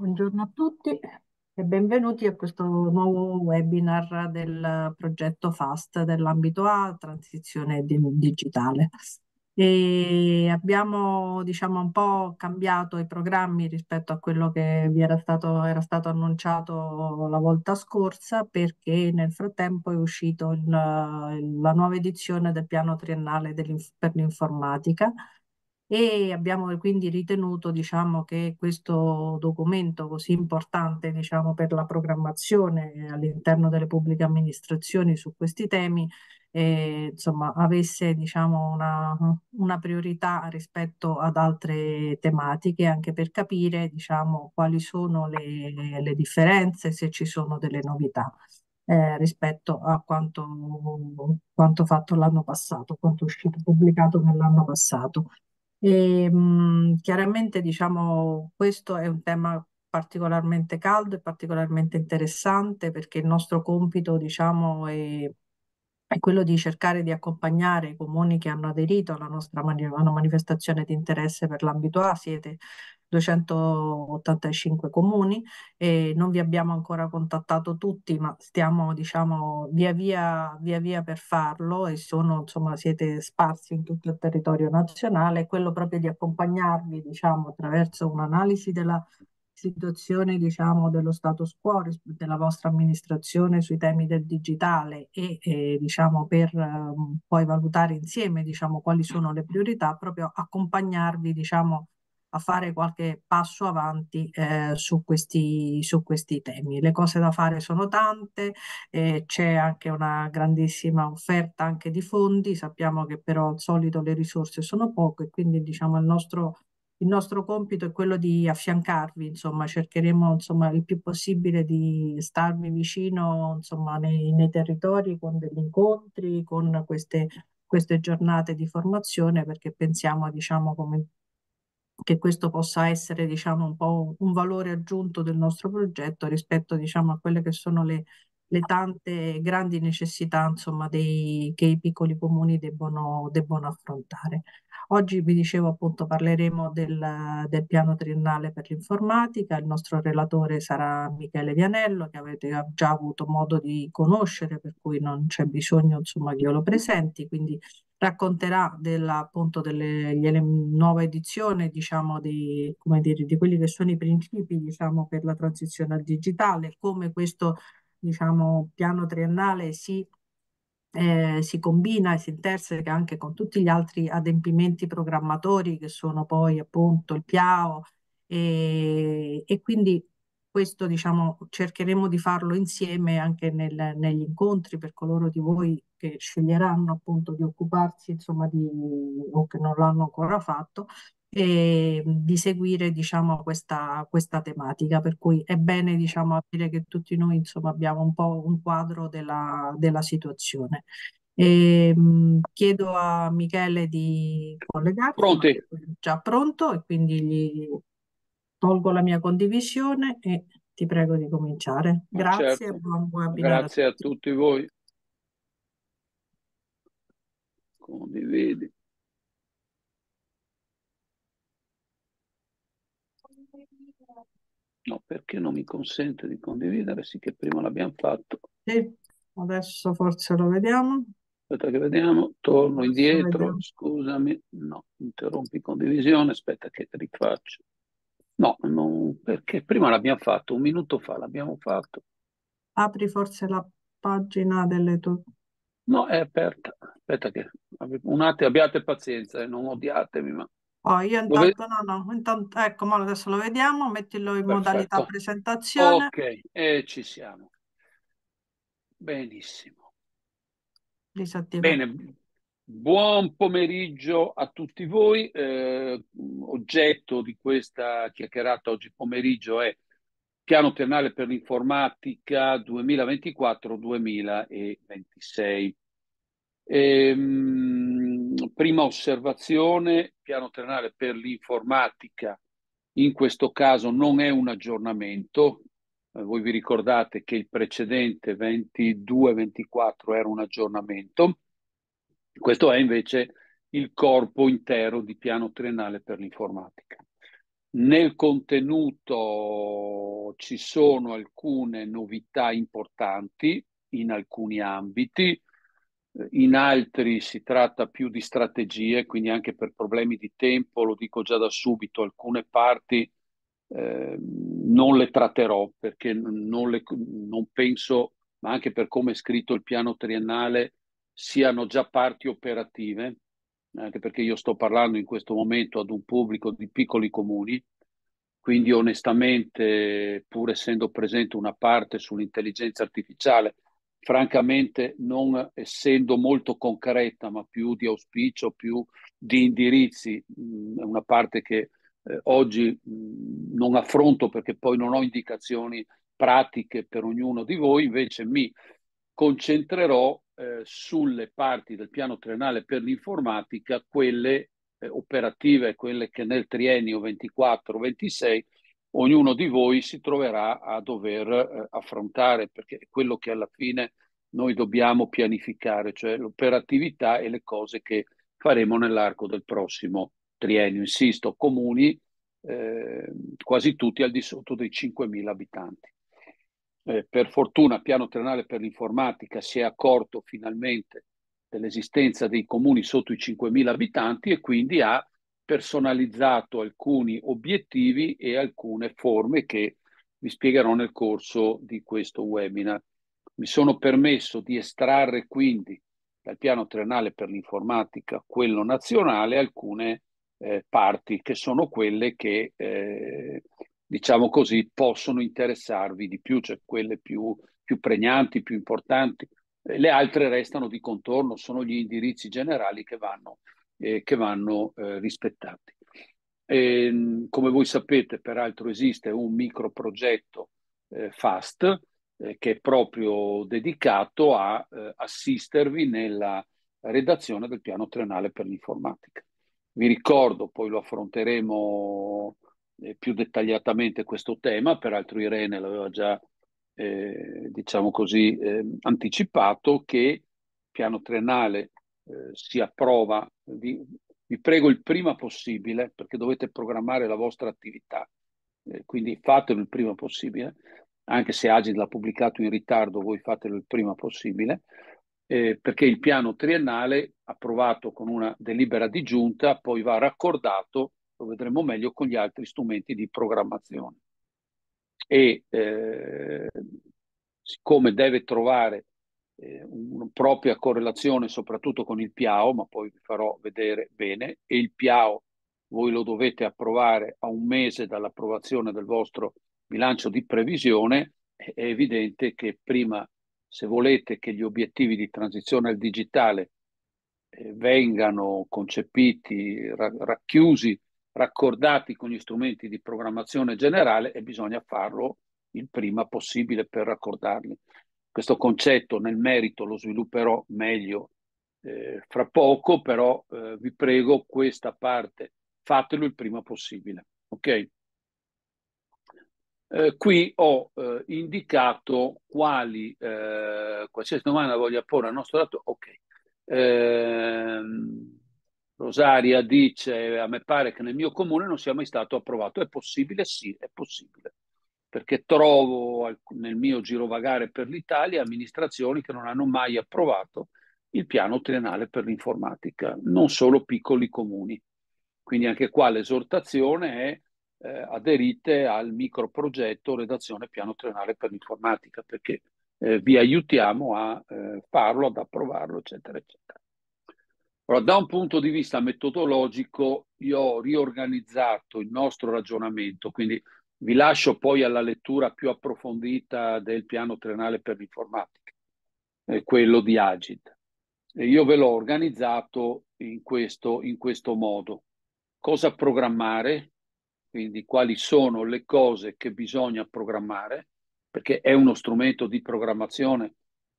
Buongiorno a tutti e benvenuti a questo nuovo webinar del progetto FAST dell'ambito A, transizione digitale. E abbiamo diciamo, un po' cambiato i programmi rispetto a quello che vi era stato, era stato annunciato la volta scorsa perché nel frattempo è uscita la nuova edizione del piano triennale per l'informatica e abbiamo quindi ritenuto diciamo, che questo documento così importante diciamo, per la programmazione all'interno delle pubbliche amministrazioni su questi temi eh, insomma, avesse diciamo, una, una, priorità rispetto ad altre tematiche anche per capire diciamo, quali sono le, le differenze, se ci sono delle novità. Eh, rispetto a quanto, quanto fatto l'anno passato, quanto uscito, pubblicato nell'anno passato. E, mh, mhmm, chiaramente, diciamo, questo è un tema particolarmente caldo e particolarmente interessante perché il nostro compito, diciamo, è, è quello di cercare di accompagnare i comuni che hanno aderito alla nostra mani- alla manifestazione di interesse per l'ambito ASIETE ah, 285 comuni e non vi abbiamo ancora contattato tutti, ma stiamo diciamo via via, via, via per farlo e sono, insomma, siete sparsi in tutto il territorio nazionale, quello proprio di accompagnarvi diciamo, attraverso un'analisi della situazione diciamo, dello status quo della vostra amministrazione sui temi del digitale e, e diciamo, per um, poi valutare insieme diciamo, quali sono le priorità, proprio accompagnarvi diciamo, a fare qualche passo avanti eh, su, questi, su questi temi. Le cose da fare sono tante, eh, c'è anche una grandissima offerta anche di fondi, sappiamo che però al solito le risorse sono poche, quindi diciamo il nostro il nostro compito è quello di affiancarvi, insomma, cercheremo insomma, il più possibile di starvi vicino insomma, nei, nei territori con degli incontri, con queste, queste giornate di formazione, perché pensiamo, diciamo, come che questo possa essere diciamo, un po' un valore aggiunto del nostro progetto rispetto diciamo, a quelle che sono le, le tante grandi necessità insomma, dei, che i piccoli comuni debbono, debbono, affrontare. Oggi, vi dicevo, appunto, parleremo del, del piano triennale per l'informatica. Il nostro relatore sarà Michele Vianello, che avete già avuto modo di conoscere, per cui non c'è bisogno insomma, che io lo presenti. Quindi racconterà della, appunto delle, delle nuova edizione diciamo, di, come dire, di quelli che sono i principi diciamo, per la transizione al digitale, come questo diciamo, piano triennale si, eh, si combina e si interseca anche con tutti gli altri adempimenti programmatori che sono poi appunto il PIAO e, e quindi questo diciamo cercheremo di farlo insieme anche nel, negli incontri per coloro di voi che sceglieranno appunto di occuparsi, insomma, di, o che non l'hanno ancora fatto, e di seguire diciamo, questa, questa tematica. Per cui è bene diciamo, avere che tutti noi insomma, abbiamo un po' un quadro della, della situazione. E, mh, chiedo a Michele di collegarsi. Pronti? Già pronto e quindi gli tolgo la mia condivisione e ti prego di cominciare. Certo. Grazie certo. e buon Grazie a tutti voi condividi. No, perché non mi consente di condividere? Sì che prima l'abbiamo fatto. Sì, adesso forse lo vediamo. Aspetta che vediamo, torno indietro, vediamo. scusami, no, interrompi condivisione, aspetta che rifaccio. No, non, perché prima l'abbiamo fatto, un minuto fa l'abbiamo fatto. Apri forse la pagina delle tue No, è aperta. Aspetta che un attimo, abbiate pazienza e eh, non odiatemi, ma... Oh, io intanto no, no, intanto, ecco, ma adesso lo vediamo, mettilo in Perfetto. modalità presentazione. Ok, e ci siamo. Benissimo. Disattivo. Bene, buon pomeriggio a tutti voi. Eh, oggetto di questa chiacchierata oggi pomeriggio è piano triennale per l'informatica 2024-2026. Ehm, prima osservazione, piano triennale per l'informatica in questo caso non è un aggiornamento, eh, voi vi ricordate che il precedente 22-24 era un aggiornamento, questo è invece il corpo intero di piano triennale per l'informatica. Nel contenuto ci sono alcune novità importanti in alcuni ambiti, in altri si tratta più di strategie, quindi anche per problemi di tempo, lo dico già da subito, alcune parti eh, non le tratterò perché non, le, non penso, ma anche per come è scritto il piano triennale, siano già parti operative anche perché io sto parlando in questo momento ad un pubblico di piccoli comuni, quindi onestamente, pur essendo presente una parte sull'intelligenza artificiale, francamente non essendo molto concreta, ma più di auspicio, più di indirizzi, è una parte che eh, oggi mh, non affronto perché poi non ho indicazioni pratiche per ognuno di voi, invece mi concentrerò eh, sulle parti del piano triennale per l'informatica, quelle eh, operative, quelle che nel triennio 24-26 ognuno di voi si troverà a dover eh, affrontare, perché è quello che alla fine noi dobbiamo pianificare, cioè l'operatività e le cose che faremo nell'arco del prossimo triennio. Insisto, comuni eh, quasi tutti al di sotto dei 5.000 abitanti eh, per fortuna Piano Triennale per l'Informatica si è accorto finalmente dell'esistenza dei comuni sotto i 5.000 abitanti e quindi ha personalizzato alcuni obiettivi e alcune forme che vi spiegherò nel corso di questo webinar. Mi sono permesso di estrarre quindi dal piano triennale per l'informatica, quello nazionale, alcune eh, parti che sono quelle che eh, diciamo così, possono interessarvi di più, cioè quelle più, più pregnanti, più importanti. Eh, le altre restano di contorno, sono gli indirizzi generali che vanno, eh, che vanno eh, rispettati. E, ehm, come voi sapete, peraltro esiste un microprogetto eh, FAST eh, che è proprio dedicato a eh, assistervi nella redazione del piano triennale per l'informatica. Vi ricordo, poi lo affronteremo eh, più dettagliatamente questo tema, peraltro Irene l'aveva già, eh, diciamo così, eh, anticipato, che piano triennale eh, si approva, vi, vi, prego il prima possibile, perché dovete programmare la vostra attività, eh, quindi fatelo il prima possibile, anche se Agid l'ha pubblicato in ritardo, voi fatelo il prima possibile, eh, perché il piano triennale approvato con una delibera di giunta poi va raccordato lo vedremo meglio con gli altri strumenti di programmazione. E eh, siccome deve trovare eh, una propria correlazione soprattutto con il PIAO, ma poi vi farò vedere bene, e il PIAO voi lo dovete approvare a un mese dall'approvazione del vostro bilancio di previsione, è evidente che prima, se volete che gli obiettivi di transizione al digitale eh, vengano concepiti, ra- racchiusi raccordati con gli strumenti di programmazione generale e bisogna farlo il prima possibile per raccordarli. Questo concetto nel merito lo svilupperò meglio eh, fra poco, però eh, vi prego questa parte fatelo il prima possibile. Ok? Eh, qui ho eh, indicato quali, eh, qualsiasi domanda voglia porre al nostro dato, ok. Ehm, Rosaria dice, a me pare che nel mio comune non sia mai stato approvato. È possibile? Sì, è possibile. Perché trovo nel mio girovagare per l'Italia amministrazioni che non hanno mai approvato il piano triennale per l'informatica, non solo piccoli comuni. Quindi anche qua l'esortazione è eh, aderite al microprogetto redazione piano triennale per l'informatica, perché eh, vi aiutiamo a eh, farlo, ad approvarlo, eccetera, eccetera. Allora, da un punto di vista metodologico, io ho riorganizzato il nostro ragionamento, quindi vi lascio poi alla lettura più approfondita del piano triennale per l'informatica, eh, quello di Agid. E io ve l'ho organizzato in questo, in questo modo. Cosa programmare? Quindi quali sono le cose che bisogna programmare? Perché è uno strumento di programmazione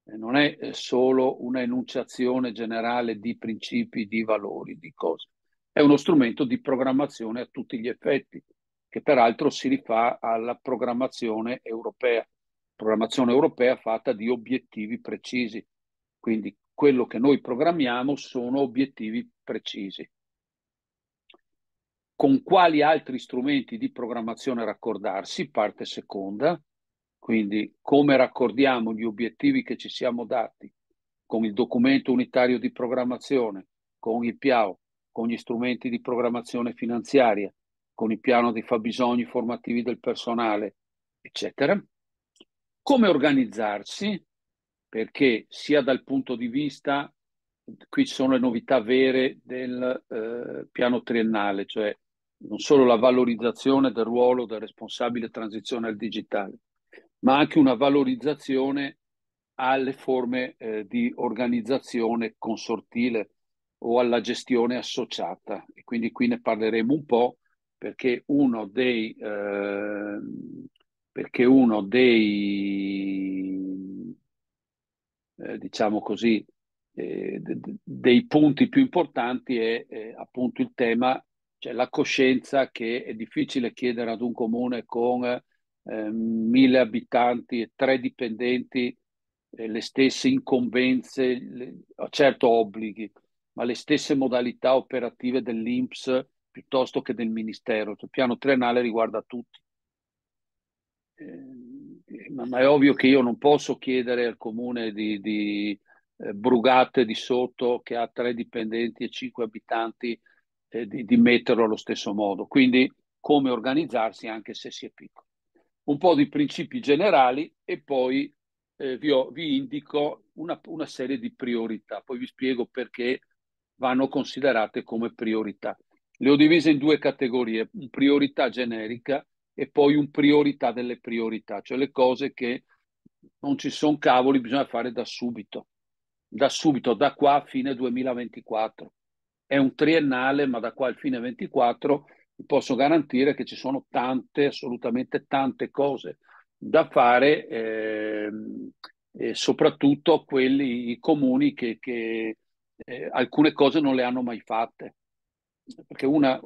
eh, non è eh, solo una enunciazione generale di principi, di valori, di cose. È uno strumento di programmazione a tutti gli effetti, che peraltro si rifà alla programmazione europea, programmazione europea fatta di obiettivi precisi. Quindi quello che noi programmiamo sono obiettivi precisi. Con quali altri strumenti di programmazione raccordarsi? Parte seconda quindi come raccordiamo gli obiettivi che ci siamo dati con il documento unitario di programmazione, con il PIAO, con gli strumenti di programmazione finanziaria, con il piano dei fabbisogni formativi del personale, eccetera. Come organizzarsi? Perché sia dal punto di vista, qui ci sono le novità vere del eh, piano triennale, cioè non solo la valorizzazione del ruolo del responsabile transizione al digitale, ma anche una valorizzazione alle forme eh, di organizzazione consortile o alla gestione associata. E quindi qui ne parleremo un po' perché uno dei, eh, perché uno dei eh, diciamo così, eh, de- de- dei punti più importanti è, è eh, appunto il tema, cioè la coscienza che è difficile chiedere ad un comune con eh, mille abitanti e tre dipendenti, eh, le stesse incombenze, le, certo obblighi, ma le stesse modalità operative dell'INPS piuttosto che del Ministero. Cioè, il piano triennale riguarda tutti. Eh, ma, ma, è ovvio che io non posso chiedere al comune di, di eh, Brugate di Sotto, che ha tre dipendenti e cinque abitanti, eh, di, di metterlo allo stesso modo. Quindi come organizzarsi anche se si è piccolo un po' di principi generali e poi eh, vi, ho, vi, indico una, una serie di priorità. Poi vi spiego perché vanno considerate come priorità. Le ho divise in due categorie, un priorità generica e poi un priorità delle priorità, cioè le cose che non ci sono cavoli, bisogna fare da subito, da subito, da qua a fine 2024. È un triennale, ma da qua al fine 2024 posso garantire che ci sono tante, assolutamente tante cose da fare, eh, e soprattutto quelli i comuni che, che eh, alcune cose non le hanno mai fatte. Perché una,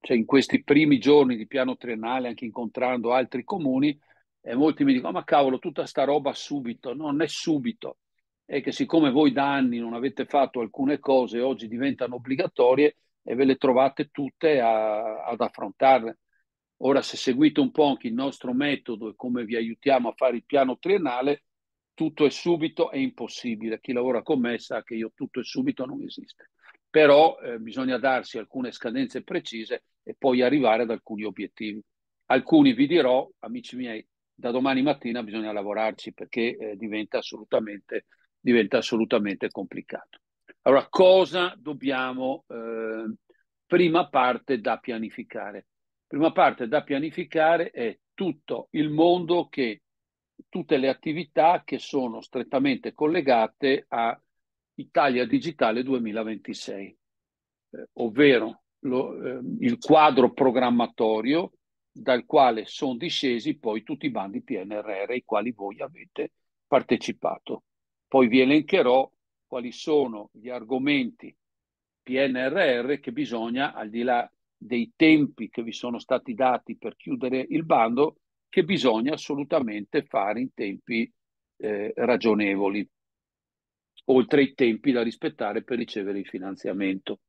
cioè in questi primi giorni di piano triennale, anche incontrando altri comuni, eh, molti mi dicono, ma cavolo, tutta sta roba subito, non è subito, è che siccome voi da anni non avete fatto alcune cose, oggi diventano obbligatorie, e ve le trovate tutte a, ad affrontarle. Ora, se seguite un po' anche il nostro metodo e come vi aiutiamo a fare il piano triennale, tutto è subito è impossibile. Chi lavora con me sa che io tutto è subito non esiste. Però eh, bisogna darsi alcune scadenze precise e poi arrivare ad alcuni obiettivi. Alcuni vi dirò, amici miei, da domani mattina bisogna lavorarci perché eh, diventa, assolutamente, diventa assolutamente complicato. Allora, cosa dobbiamo, eh, prima parte da pianificare? Prima parte da pianificare è tutto il mondo che, tutte le attività che sono strettamente collegate a Italia Digitale 2026, eh, ovvero lo, eh, il quadro programmatorio dal quale sono discesi poi tutti i bandi PNRR ai quali voi avete partecipato. Poi vi elencherò quali sono gli argomenti PNRR che bisogna, al di là dei tempi che vi sono stati dati per chiudere il bando, che bisogna assolutamente fare in tempi eh, ragionevoli, oltre i tempi da rispettare per ricevere il finanziamento.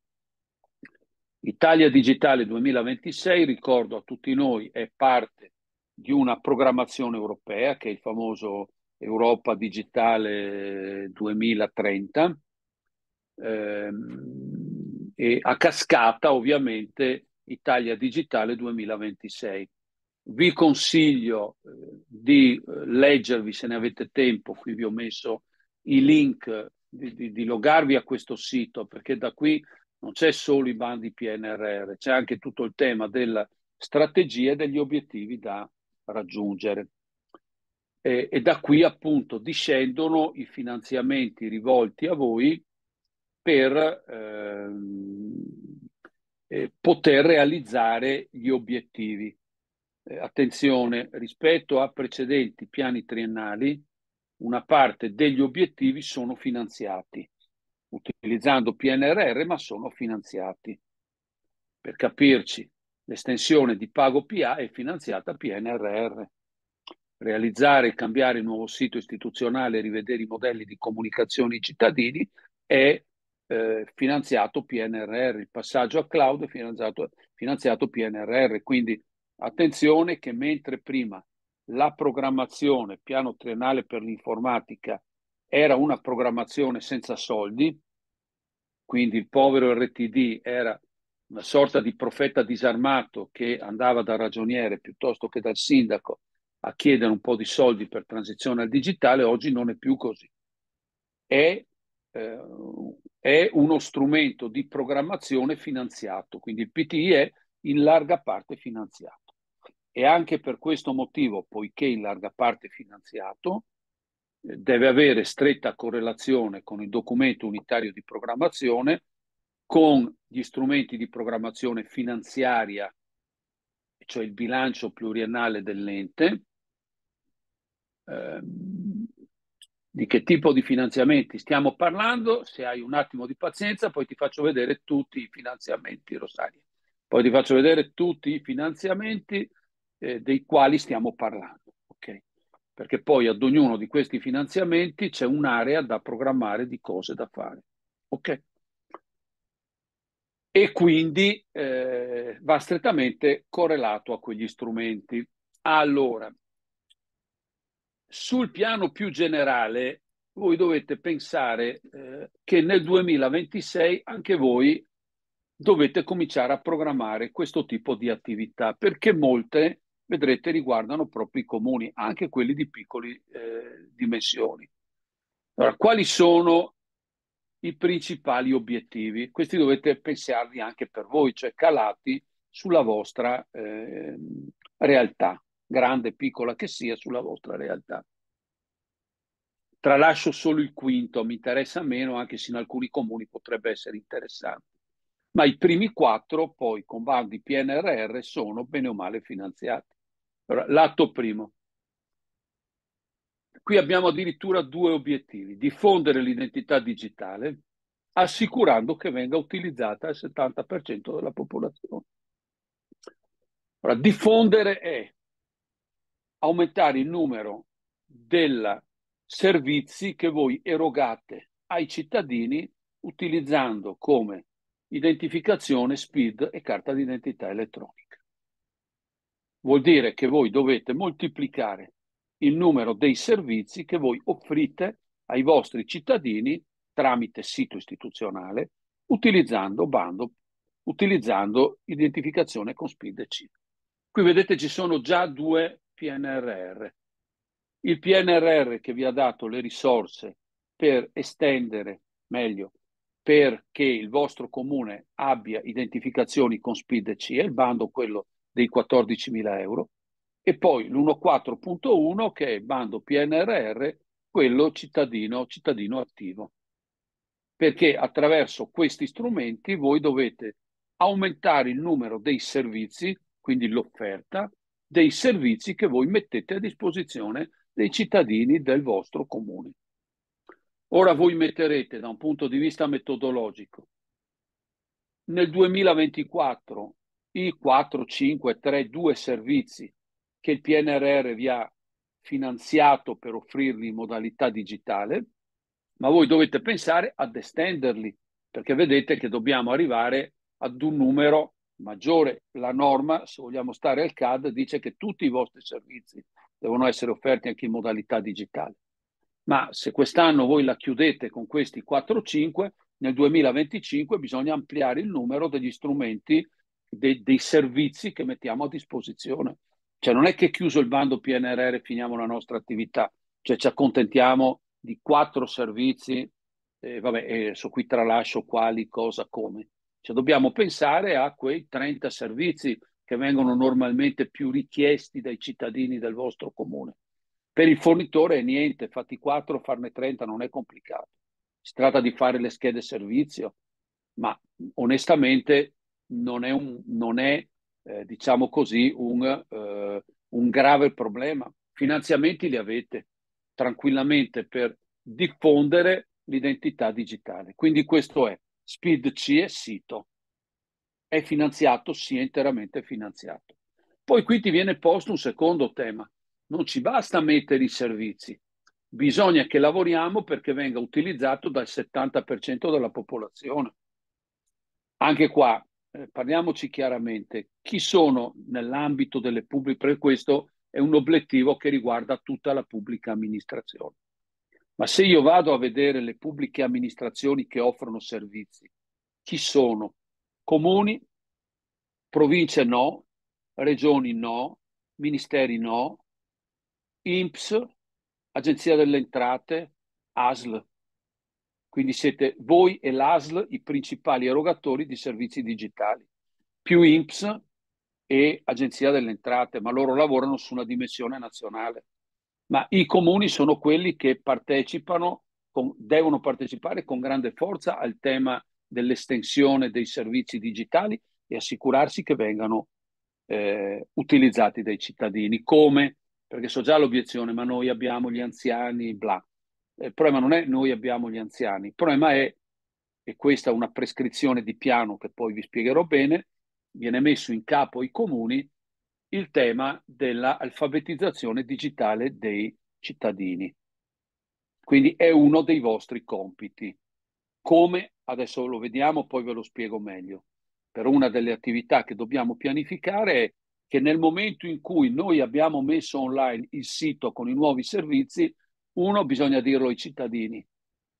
Italia Digitale 2026, ricordo a tutti noi, è parte di una programmazione europea che è il famoso Europa Digitale 2030 ehm, e a cascata ovviamente Italia Digitale 2026. Vi consiglio eh, di eh, leggervi se ne avete tempo, qui vi ho messo i link, eh, di, di, di logarvi a questo sito perché da qui non c'è solo i bandi PNRR, c'è anche tutto il tema della strategia e degli obiettivi da raggiungere eh, e da qui appunto discendono i finanziamenti rivolti a voi per ehm, eh, poter realizzare gli obiettivi. Eh, attenzione, rispetto a precedenti piani triennali, una parte degli obiettivi sono finanziati utilizzando PNRR, ma sono finanziati. Per capirci, l'estensione di Pago PA è finanziata PNRR realizzare e cambiare il nuovo sito istituzionale e rivedere i modelli di comunicazione ai cittadini è eh, finanziato PNRR, il passaggio a cloud è finanziato, finanziato PNRR, quindi attenzione che mentre prima la programmazione, piano triennale per l'informatica, era una programmazione senza soldi, quindi il povero RTD era una sorta di profeta disarmato che andava dal ragioniere piuttosto che dal sindaco a chiedere un po' di soldi per transizione al digitale, oggi non è più così. È, eh, è uno strumento di programmazione finanziato, quindi il PTI è in larga parte finanziato. E anche per questo motivo, poiché in larga parte finanziato, eh, deve avere stretta correlazione con il documento unitario di programmazione, con gli strumenti di programmazione finanziaria cioè il bilancio pluriennale dell'ente, Ehm, di che tipo di finanziamenti stiamo parlando. Se hai un attimo di pazienza, poi ti faccio vedere tutti i finanziamenti, Rosaria. Poi ti faccio vedere tutti i finanziamenti eh, dei quali stiamo parlando, ok? Perché poi ad ognuno di questi finanziamenti c'è un'area da programmare di cose da fare, ok? E quindi eh, va strettamente correlato a quegli strumenti. Allora, sul piano più generale, voi dovete pensare eh, che nel 2026 anche voi dovete cominciare a programmare questo tipo di attività, perché molte, vedrete, riguardano proprio i comuni, anche quelli di piccole eh, dimensioni. Allora, quali sono i principali obiettivi? Questi dovete pensarli anche per voi, cioè calati sulla vostra eh, realtà grande e piccola che sia, sulla vostra realtà. Tralascio solo il quinto, mi interessa meno, anche se in alcuni comuni potrebbe essere interessante. Ma i primi quattro, poi con bandi PNRR, sono bene o male finanziati. Allora, l'atto primo. Qui abbiamo addirittura due obiettivi, diffondere l'identità digitale, assicurando che venga utilizzata al 70% della popolazione. Ora, diffondere è aumentare il numero dei servizi che voi erogate ai cittadini utilizzando come identificazione SPID e carta d'identità elettronica. Vuol dire che voi dovete moltiplicare il numero dei servizi che voi offrite ai vostri cittadini tramite sito istituzionale utilizzando bando, utilizzando identificazione con SPID e C. Qui vedete ci sono già due PNRR. Il PNRR che vi ha dato le risorse per estendere meglio perché il vostro comune abbia identificazioni con SPIDC e il bando quello dei 14.000 euro e poi l'1.4.1 che è il bando PNRR, quello cittadino, cittadino attivo. Perché attraverso questi strumenti voi dovete aumentare il numero dei servizi, quindi l'offerta, dei servizi che voi mettete a disposizione dei cittadini del vostro comune. Ora voi metterete da un punto di vista metodologico nel 2024 i 4, 5, 3, 2 servizi che il PNRR vi ha finanziato per offrirli in modalità digitale, ma voi dovete pensare ad estenderli, perché vedete che dobbiamo arrivare ad un numero maggiore la norma, se vogliamo stare al CAD, dice che tutti i vostri servizi devono essere offerti anche in modalità digitale. Ma se quest'anno voi la chiudete con questi 4-5, o nel 2025 bisogna ampliare il numero degli strumenti, de- dei servizi che mettiamo a disposizione. Cioè non è che chiuso il bando PNRR finiamo la nostra attività, cioè ci accontentiamo di quattro servizi, eh, vabbè, adesso qui tralascio quali, cosa, come cioè, dobbiamo pensare a quei 30 servizi che vengono normalmente più richiesti dai cittadini del vostro comune. Per il fornitore è niente, fatti 4, farne 30 non è complicato. Si tratta di fare le schede servizio, ma onestamente non è, un, non è eh, diciamo così, un, eh, un grave problema. Finanziamenti li avete tranquillamente per diffondere l'identità digitale. Quindi questo è spid è sito. È finanziato? Sì, è interamente finanziato. Poi qui ti viene posto un secondo tema. Non ci basta mettere i servizi, bisogna che lavoriamo perché venga utilizzato dal 70% della popolazione. Anche qua eh, parliamoci chiaramente, chi sono nell'ambito delle pubbliche, questo è un obiettivo che riguarda tutta la pubblica amministrazione. Ma se io vado a vedere le pubbliche amministrazioni che offrono servizi, chi sono? Comuni, province no, regioni no, ministeri no, INPS, Agenzia delle Entrate, ASL. Quindi siete voi e l'ASL i principali erogatori di servizi digitali, più INPS e Agenzia delle Entrate, ma loro lavorano su una dimensione nazionale ma i comuni sono quelli che partecipano, con, devono partecipare con grande forza al tema dell'estensione dei servizi digitali e assicurarsi che vengano eh, utilizzati dai cittadini. Come? Perché so già l'obiezione, ma noi abbiamo gli anziani, bla. Eh, il problema non è noi abbiamo gli anziani, il problema è, e questa è una prescrizione di piano che poi vi spiegherò bene, viene messo in capo ai comuni il tema dell'alfabetizzazione digitale dei cittadini. Quindi è uno dei vostri compiti. Come adesso lo vediamo, poi ve lo spiego meglio. Per una delle attività che dobbiamo pianificare è che nel momento in cui noi abbiamo messo online il sito con i nuovi servizi, uno bisogna dirlo ai cittadini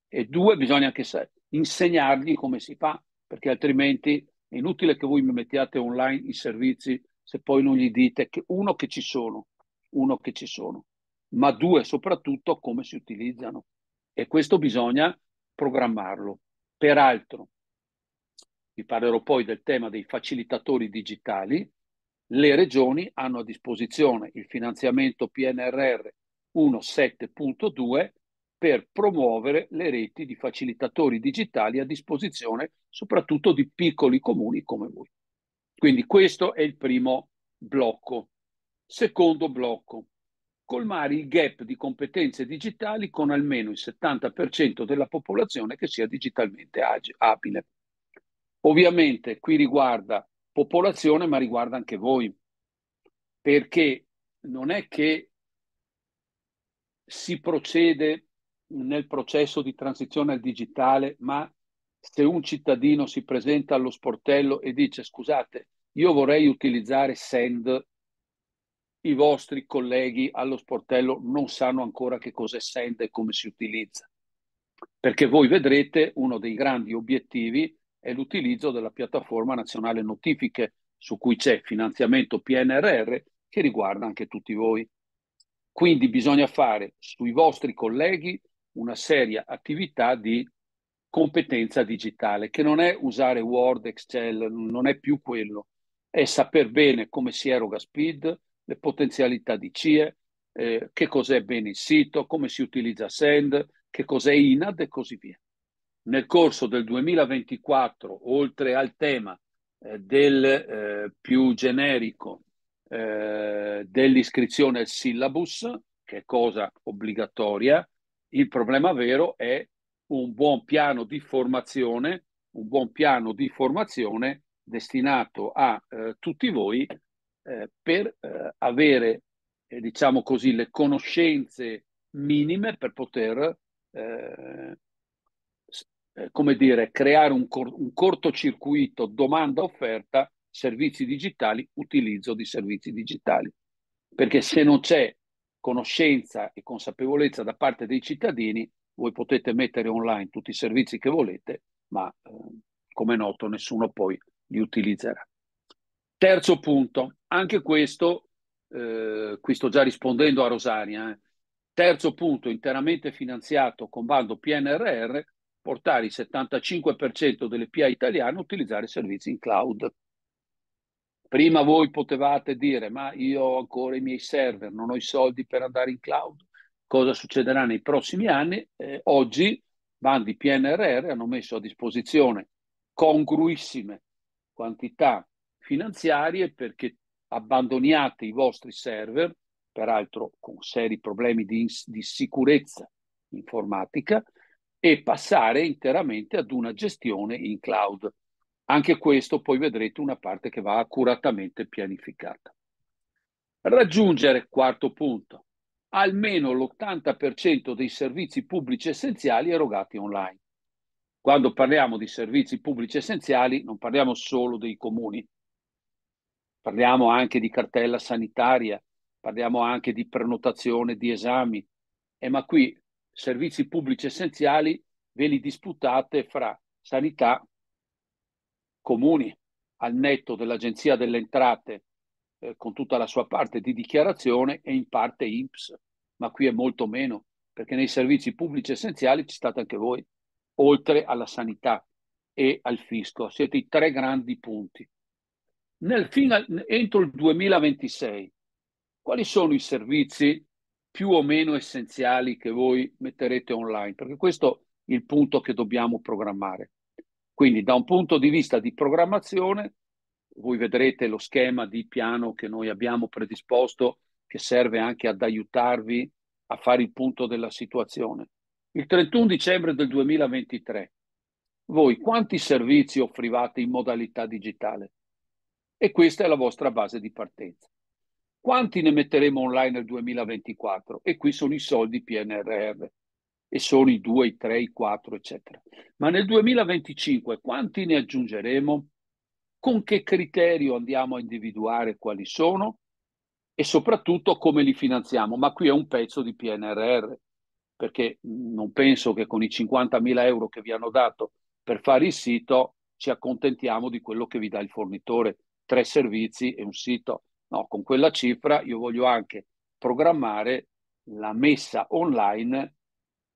e due bisogna anche insegnargli come si fa, perché altrimenti è inutile che voi mi mettiate online i servizi se poi non gli dite che uno che ci sono, uno che ci sono, ma due soprattutto come si utilizzano. E questo bisogna programmarlo. Peraltro, vi parlerò poi del tema dei facilitatori digitali, le regioni hanno a disposizione il finanziamento PNRR 17.2 per promuovere le reti di facilitatori digitali a disposizione soprattutto di piccoli comuni come voi. Quindi questo è il primo blocco. Secondo blocco, colmare il gap di competenze digitali con almeno il 70% della popolazione che sia digitalmente ag- abile. Ovviamente qui riguarda popolazione, ma riguarda anche voi, perché non è che si procede nel processo di transizione al digitale, ma se un cittadino si presenta allo sportello e dice scusate, io vorrei utilizzare Send, i vostri colleghi allo sportello non sanno ancora che cos'è Send e come si utilizza. Perché voi vedrete uno dei grandi obiettivi è l'utilizzo della piattaforma nazionale notifiche su cui c'è finanziamento PNRR che riguarda anche tutti voi. Quindi bisogna fare sui vostri colleghi una seria attività di competenza digitale, che non è usare Word, Excel, non è più quello, è saper bene come si eroga Speed, le potenzialità di CIE, eh, che cos'è bene il sito, come si utilizza Send, che cos'è INAD e così via. Nel corso del 2024, oltre al tema eh, del eh, più generico eh, dell'iscrizione al syllabus, che è cosa obbligatoria, il problema vero è un buon piano di formazione, un buon piano di formazione destinato a eh, tutti voi eh, per eh, avere, eh, diciamo così, le conoscenze minime per poter, eh, eh, come dire, creare un, cor- un cortocircuito domanda-offerta, servizi digitali, utilizzo di servizi digitali. Perché se non c'è conoscenza e consapevolezza da parte dei cittadini, voi potete mettere online tutti i servizi che volete, ma eh, come è noto nessuno poi li utilizzerà. Terzo punto, anche questo, eh, qui sto già rispondendo a Rosaria, eh. terzo punto interamente finanziato con bando PNRR, portare il 75% delle PA italiane a utilizzare servizi in cloud. Prima voi potevate dire, ma io ho ancora i miei server, non ho i soldi per andare in cloud cosa succederà nei prossimi anni. Eh, oggi bandi PNRR hanno messo a disposizione congruissime quantità finanziarie perché abbandoniate i vostri server, peraltro con seri problemi di, di sicurezza informatica, e passare interamente ad una gestione in cloud. Anche questo poi vedrete una parte che va accuratamente pianificata. Raggiungere, quarto punto, almeno l'80% dei servizi pubblici essenziali erogati online. Quando parliamo di servizi pubblici essenziali non parliamo solo dei comuni, parliamo anche di cartella sanitaria, parliamo anche di prenotazione di esami, eh, ma qui servizi pubblici essenziali ve li disputate fra sanità, comuni, al netto dell'Agenzia delle Entrate eh, con tutta la sua parte di dichiarazione e in parte INPS, ma qui è molto meno, perché nei servizi pubblici essenziali ci state anche voi, oltre alla sanità e al fisco. Siete i tre grandi punti. Final, entro il 2026, quali sono i servizi più o meno essenziali che voi metterete online? Perché questo è il punto che dobbiamo programmare. Quindi da un punto di vista di programmazione voi vedrete lo schema di piano che noi abbiamo predisposto che serve anche ad aiutarvi a fare il punto della situazione. Il 31 dicembre del 2023, voi quanti servizi offrivate in modalità digitale? E questa è la vostra base di partenza. Quanti ne metteremo online nel 2024? E qui sono i soldi PNRR e sono i 2, i 3, i 4, eccetera. Ma nel 2025 quanti ne aggiungeremo? con che criterio andiamo a individuare quali sono e soprattutto come li finanziamo. Ma qui è un pezzo di PNRR, perché non penso che con i 50.000 euro che vi hanno dato per fare il sito ci accontentiamo di quello che vi dà il fornitore, tre servizi e un sito. No, con quella cifra io voglio anche programmare la messa online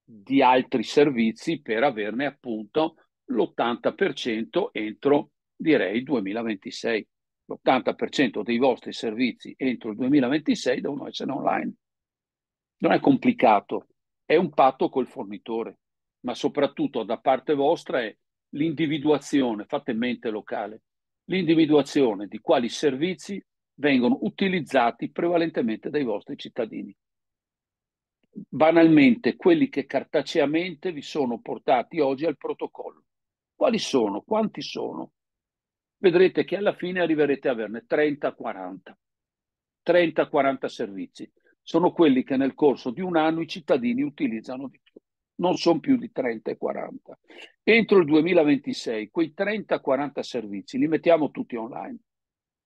di altri servizi per averne appunto l'80% entro direi 2026. L'80% dei vostri servizi entro il 2026 devono essere online. Non è complicato, è un patto col fornitore, ma soprattutto da parte vostra è l'individuazione, fate mente locale, l'individuazione di quali servizi vengono utilizzati prevalentemente dai vostri cittadini. Banalmente, quelli che cartaceamente vi sono portati oggi al protocollo. Quali sono? Quanti sono? vedrete che alla fine arriverete a averne 30-40, 30-40 servizi. Sono quelli che nel corso di un anno i cittadini utilizzano di più, non sono più di 30 e 40. Entro il 2026 quei 30-40 servizi li mettiamo tutti online,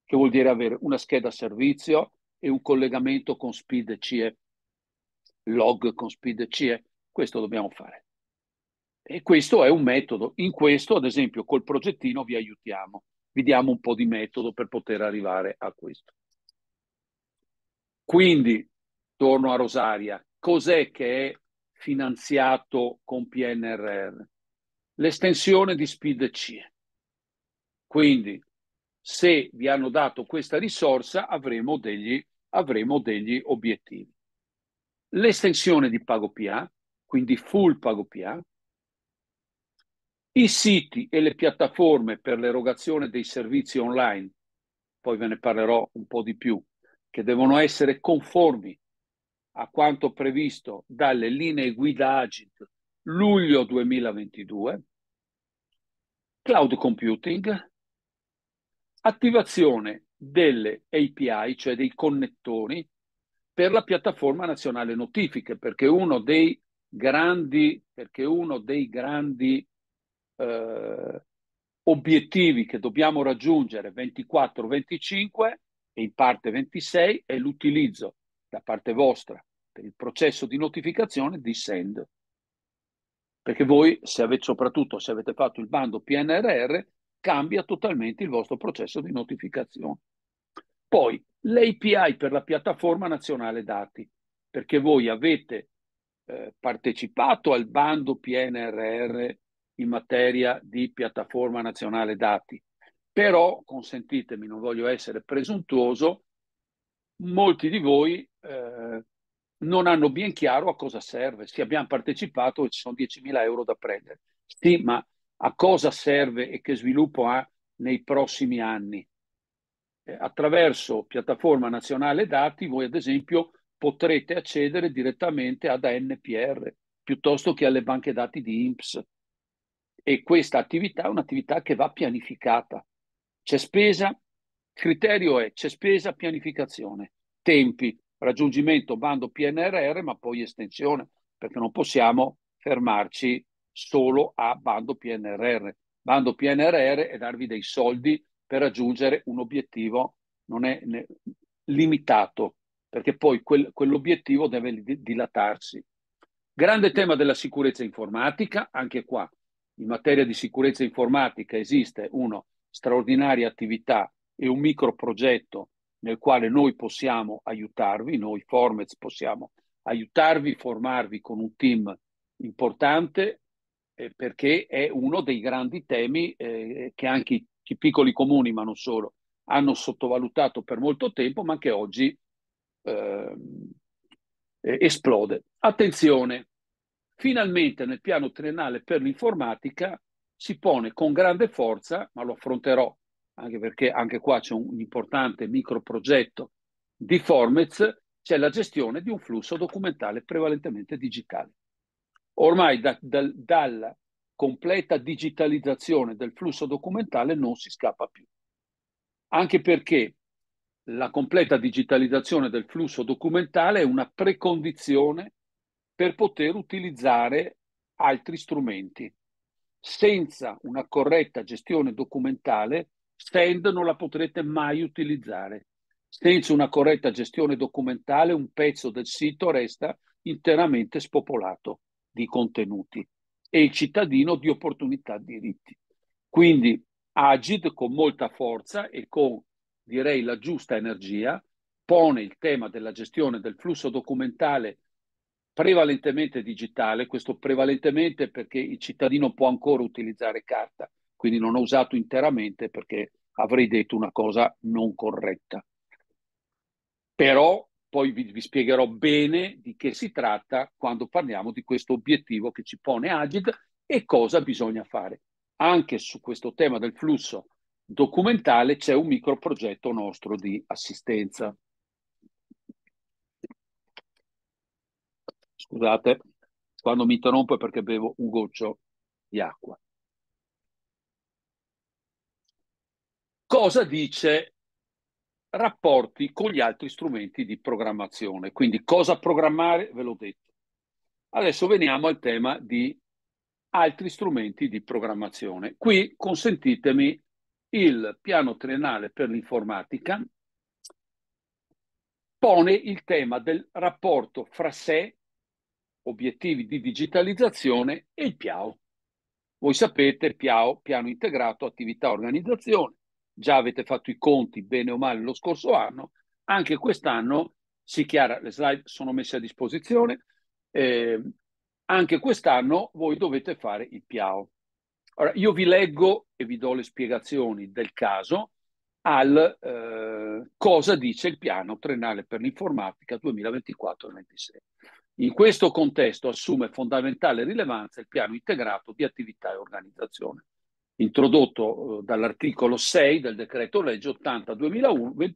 che vuol dire avere una scheda servizio e un collegamento con Speed CE, log con Speed CE, questo dobbiamo fare. E questo è un metodo. In questo, ad esempio, col progettino vi aiutiamo vediamo un po' di metodo per poter arrivare a questo. Quindi, torno a Rosaria, cos'è che è finanziato con PNRR? L'estensione di Speed C. Quindi, se vi hanno dato questa risorsa, avremo degli, avremo degli obiettivi. L'estensione di PagoPA, quindi full PagoPA, i siti e le piattaforme per l'erogazione dei servizi online, poi ve ne parlerò un po' di più, che devono essere conformi a quanto previsto dalle linee guida Agit luglio 2022, cloud computing, attivazione delle API, cioè dei connettori, per la piattaforma nazionale notifiche, perché uno dei grandi, perché uno dei grandi eh, obiettivi che dobbiamo raggiungere 24, 25 e in parte 26 è l'utilizzo da parte vostra per il processo di notificazione di SEND. Perché voi, se avete, soprattutto se avete fatto il bando PNRR, cambia totalmente il vostro processo di notificazione. Poi l'API per la piattaforma nazionale dati, perché voi avete eh, partecipato al bando PNRR in materia di piattaforma nazionale dati. Però, consentitemi, non voglio essere presuntuoso, molti di voi eh, non hanno ben chiaro a cosa serve. Sì, abbiamo partecipato e ci sono 10.000 euro da prendere. Sì, ma a cosa serve e che sviluppo ha nei prossimi anni? Eh, attraverso piattaforma nazionale dati, voi ad esempio potrete accedere direttamente ad ANPR piuttosto che alle banche dati di INPS e questa attività è un'attività che va pianificata. C'è spesa, il criterio è c'è spesa, pianificazione, tempi, raggiungimento, bando PNRR, ma poi estensione, perché non possiamo fermarci solo a bando PNRR. Bando PNRR è darvi dei soldi per raggiungere un obiettivo, non è ne- limitato, perché poi quel, quell'obiettivo deve dilatarsi. Grande tema della sicurezza informatica, anche qua in materia di sicurezza informatica esiste una straordinaria attività e un microprogetto nel quale noi possiamo aiutarvi, noi Formez possiamo aiutarvi, formarvi con un team importante eh, perché è uno dei grandi temi eh, che anche i, i, piccoli comuni, ma non solo, hanno sottovalutato per molto tempo, ma che oggi eh, esplode. Attenzione, Finalmente nel piano triennale per l'informatica si pone con grande forza, ma lo affronterò anche perché anche qua c'è un, importante microprogetto di Formez, c'è la gestione di un flusso documentale prevalentemente digitale. Ormai da, da, dalla completa digitalizzazione del flusso documentale non si scappa più, anche perché la completa digitalizzazione del flusso documentale è una precondizione per poter utilizzare altri strumenti. Senza una corretta gestione documentale, Stand non la potrete mai utilizzare. Senza una corretta gestione documentale, un pezzo del sito resta interamente spopolato di contenuti e il cittadino di opportunità e diritti. Quindi Agid con molta forza e con direi la giusta energia pone il tema della gestione del flusso documentale prevalentemente digitale, questo prevalentemente perché il cittadino può ancora utilizzare carta, quindi non ho usato interamente perché avrei detto una cosa non corretta. Però poi vi, vi spiegherò bene di che si tratta quando parliamo di questo obiettivo che ci pone Agid e cosa bisogna fare. Anche su questo tema del flusso documentale c'è un microprogetto nostro di assistenza. Scusate, quando mi interrompo è perché bevo un goccio di acqua. Cosa dice rapporti con gli altri strumenti di programmazione? Quindi cosa programmare? Ve l'ho detto. Adesso veniamo al tema di altri strumenti di programmazione. Qui consentitemi il piano triennale per l'informatica pone il tema del rapporto fra sé obiettivi di digitalizzazione e il PIAO. Voi sapete, PIAO, piano integrato, attività, organizzazione. Già avete fatto i conti bene o male lo scorso anno, anche quest'anno si chiara, le slide sono messe a disposizione, eh, anche quest'anno voi dovete fare il PIAO. Ora, io vi leggo e vi do le spiegazioni del caso al eh, cosa dice il piano triennale per l'informatica 2024-2026. In questo contesto assume fondamentale rilevanza il piano integrato di attività e organizzazione, introdotto eh, dall'articolo 6 del decreto legge 80-2021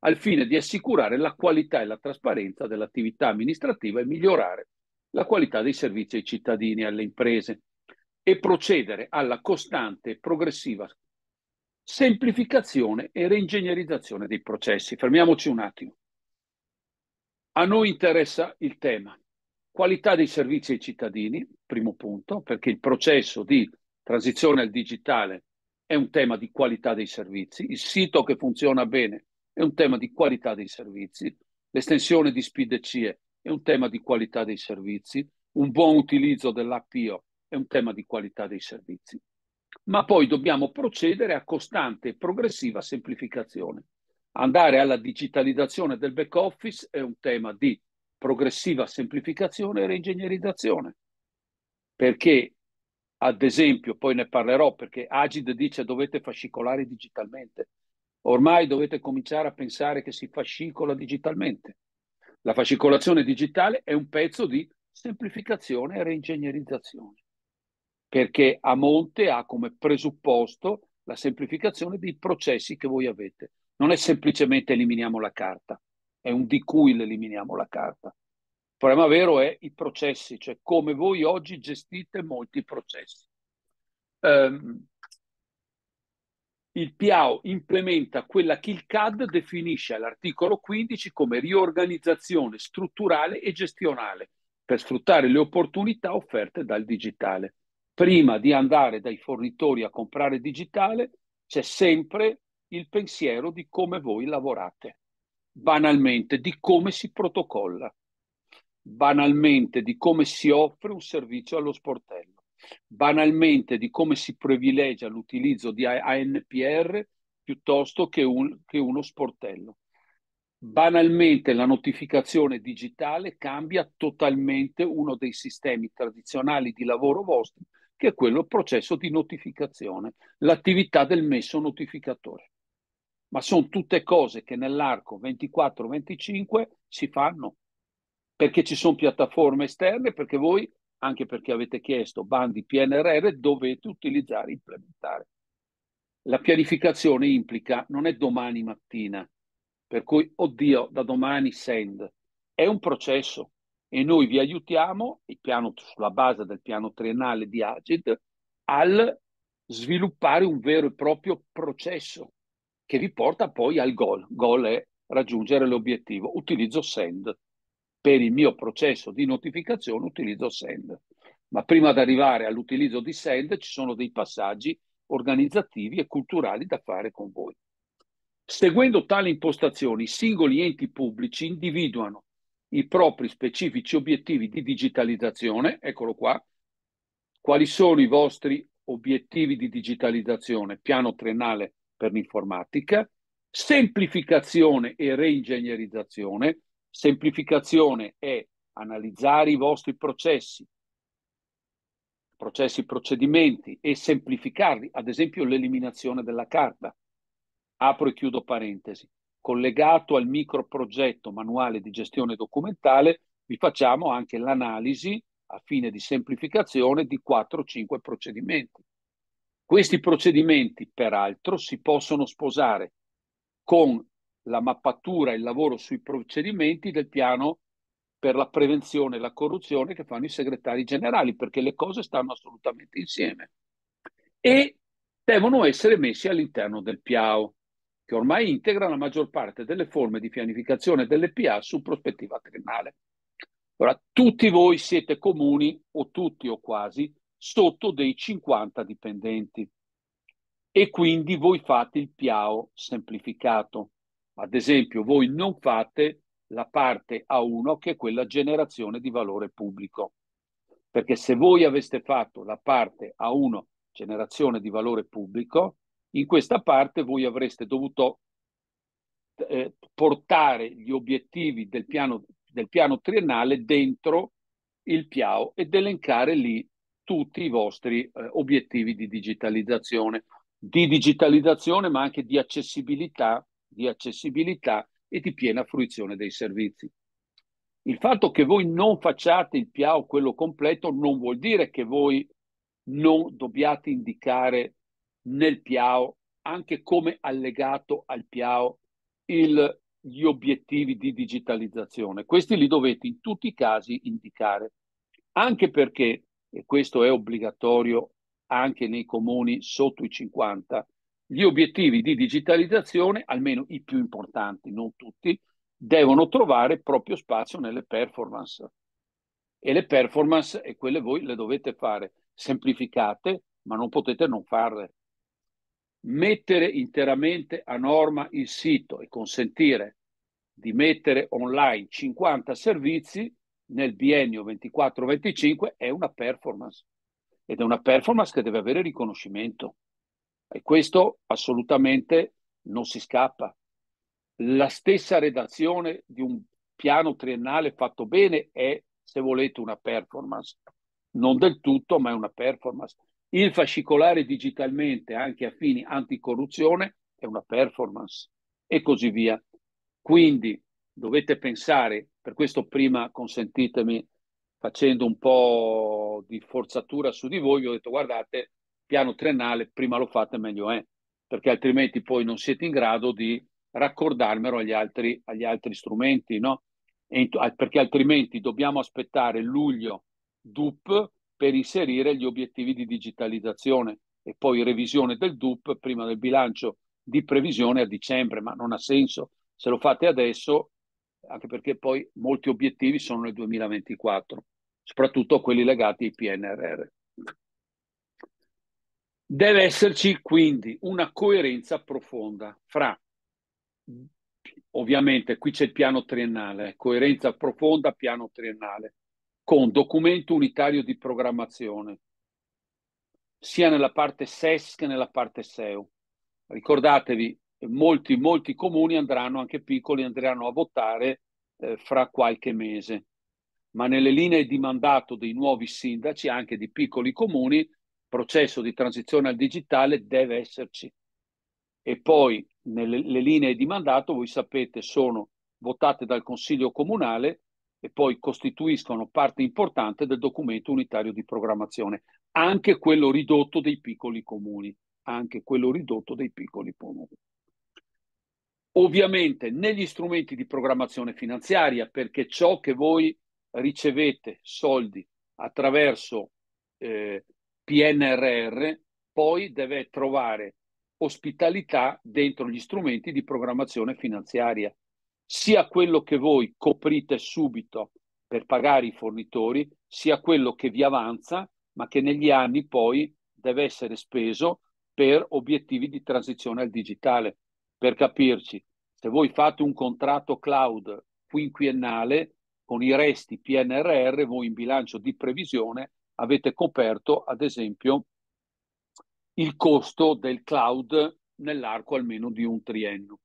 al fine di assicurare la qualità e la trasparenza dell'attività amministrativa e migliorare la qualità dei servizi ai cittadini e alle imprese e procedere alla costante e progressiva semplificazione e reingegnerizzazione dei processi. Fermiamoci un attimo. A noi interessa il tema qualità dei servizi ai cittadini, primo punto, perché il processo di transizione al digitale è un tema di qualità dei servizi, il sito che funziona bene è un tema di qualità dei servizi, l'estensione di SPIDCE è un tema di qualità dei servizi, un buon utilizzo dell'APIO è un tema di qualità dei servizi. Ma poi dobbiamo procedere a costante e progressiva semplificazione. Andare alla digitalizzazione del back office è un tema di progressiva semplificazione e reingegnerizzazione, perché ad esempio, poi ne parlerò perché Agid dice dovete fascicolare digitalmente. Ormai dovete cominciare a pensare che si fascicola digitalmente. La fascicolazione digitale è un pezzo di semplificazione e reingegnerizzazione, perché a monte ha come presupposto la semplificazione dei processi che voi avete. Non è semplicemente eliminiamo la carta, è un di cui l'eliminiamo la carta. Il problema vero è i processi, cioè come voi oggi gestite molti processi. Um, il PIAO implementa quella che il CAD definisce all'articolo 15 come riorganizzazione strutturale e gestionale per sfruttare le opportunità offerte dal digitale. Prima di andare dai fornitori a comprare digitale, c'è sempre il pensiero di come voi lavorate, banalmente, di come si protocolla, banalmente, di come si offre un servizio allo sportello, banalmente, di come si privilegia l'utilizzo di ANPR piuttosto che, un, che uno sportello. Banalmente la notificazione digitale cambia totalmente uno dei sistemi tradizionali di lavoro vostri che è quello processo di notificazione, l'attività del messo notificatore ma sono tutte cose che nell'arco 24-25 si fanno perché ci sono piattaforme esterne, perché voi, anche perché avete chiesto bandi PNRR, dovete utilizzare implementare. La pianificazione implica, non è domani mattina, per cui, oddio, da domani send. È un processo e noi vi aiutiamo, piano, sulla base del piano triennale di Agit, al sviluppare un vero e proprio processo che vi porta poi al goal. Goal è raggiungere l'obiettivo. Utilizzo send. Per il mio processo di notificazione utilizzo send. Ma prima di arrivare all'utilizzo di send ci sono dei passaggi organizzativi e culturali da fare con voi. Seguendo tale impostazione, i singoli enti pubblici individuano i propri specifici obiettivi di digitalizzazione, eccolo qua, quali sono i vostri obiettivi di digitalizzazione, piano triennale per l'informatica, semplificazione e reingegnerizzazione. Semplificazione è analizzare i vostri processi, processi, procedimenti e semplificarli, ad esempio l'eliminazione della carta. Apro e chiudo parentesi. Collegato al microprogetto manuale di gestione documentale, vi facciamo anche l'analisi a fine di semplificazione di 4-5 procedimenti. Questi procedimenti, peraltro, si possono sposare con la mappatura e il lavoro sui procedimenti del piano per la prevenzione e la corruzione che fanno i segretari generali, perché le cose stanno assolutamente insieme. E eh. devono essere messi all'interno del PIAO, che ormai integra la maggior parte delle forme di pianificazione delle PA su prospettiva triennale. Ora, tutti voi siete comuni, o tutti o quasi, sotto dei 50 dipendenti. E quindi voi fate il piao semplificato. Ad esempio, voi non fate la parte A1 che è quella generazione di valore pubblico. Perché se voi aveste fatto la parte A1 generazione di valore pubblico, in questa parte voi avreste dovuto eh, portare gli obiettivi del piano, del piano triennale dentro il piao ed elencare lì tutti i vostri eh, obiettivi di digitalizzazione, di digitalizzazione ma anche di accessibilità, di accessibilità e di piena fruizione dei servizi. Il fatto che voi non facciate il PIAO quello completo non vuol dire che voi non dobbiate indicare nel PIAO, anche come allegato al PIAO, il, gli obiettivi di digitalizzazione. Questi li dovete in tutti i casi indicare, anche perché e questo è obbligatorio anche nei comuni sotto i 50, gli obiettivi di digitalizzazione, almeno i più importanti, non tutti, devono trovare proprio spazio nelle performance. E le performance, e quelle voi le dovete fare semplificate, ma non potete non farle. Mettere interamente a norma il sito e consentire di mettere online 50 servizi nel biennio 24-25 è una performance ed è una performance che deve avere riconoscimento e questo assolutamente non si scappa. La stessa redazione di un piano triennale fatto bene è, se volete, una performance. Non del tutto, ma è una performance. Il fascicolare digitalmente, anche a fini anticorruzione, è una performance e così via. Quindi dovete pensare per questo prima consentitemi, facendo un po' di forzatura su di voi, vi ho detto guardate, piano triennale prima lo fate meglio è, perché altrimenti poi non siete in grado di raccordarmelo agli altri, agli altri strumenti, no? E, perché altrimenti dobbiamo aspettare luglio DUP per inserire gli obiettivi di digitalizzazione e poi revisione del DUP prima del bilancio di previsione a dicembre, ma non ha senso. Se lo fate adesso anche perché poi molti obiettivi sono nel 2024, soprattutto quelli legati ai PNRR. Deve esserci quindi una coerenza profonda fra, ovviamente qui c'è il piano triennale, eh, coerenza profonda, piano triennale, con documento unitario di programmazione, sia nella parte SES che nella parte SEO. Ricordatevi, molti, molti comuni andranno, anche piccoli, andranno a votare eh, fra qualche mese. Ma nelle linee di mandato dei nuovi sindaci, anche di piccoli comuni, il processo di transizione al digitale deve esserci. E poi nelle linee di mandato, voi sapete, sono votate dal Consiglio Comunale e poi costituiscono parte importante del documento unitario di programmazione, anche quello ridotto dei piccoli comuni, anche quello ridotto dei piccoli comuni. Ovviamente negli strumenti di programmazione finanziaria, perché ciò che voi ricevete soldi attraverso eh, PNRR poi deve trovare ospitalità dentro gli strumenti di programmazione finanziaria, sia quello che voi coprite subito per pagare i fornitori, sia quello che vi avanza, ma che negli anni poi deve essere speso per obiettivi di transizione al digitale. Per capirci, se voi fate un contratto cloud quinquennale con i resti PNRR, voi in bilancio di previsione avete coperto, ad esempio, il costo del cloud nell'arco almeno di un triennio.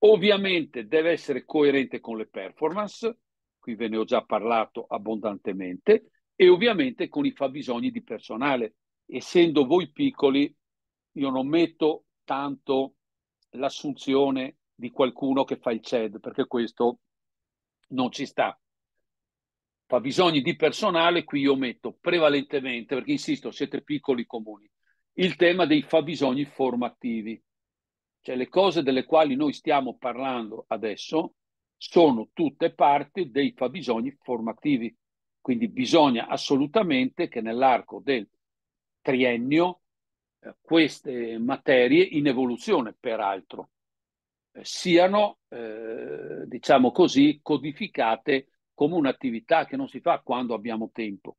Ovviamente deve essere coerente con le performance, qui ve ne ho già parlato abbondantemente, e ovviamente con i fabbisogni di personale. Essendo voi piccoli, io non metto tanto l'assunzione di qualcuno che fa il CED, perché questo non ci sta. Fa bisogno di personale, qui io metto prevalentemente, perché insisto, siete piccoli comuni, il tema dei fabbisogni formativi. Cioè le cose delle quali noi stiamo parlando adesso sono tutte parte dei fabbisogni formativi. Quindi bisogna assolutamente che nell'arco del triennio eh, queste materie in evoluzione, peraltro, eh, siano, eh, diciamo così, codificate come un'attività che non si fa quando abbiamo tempo.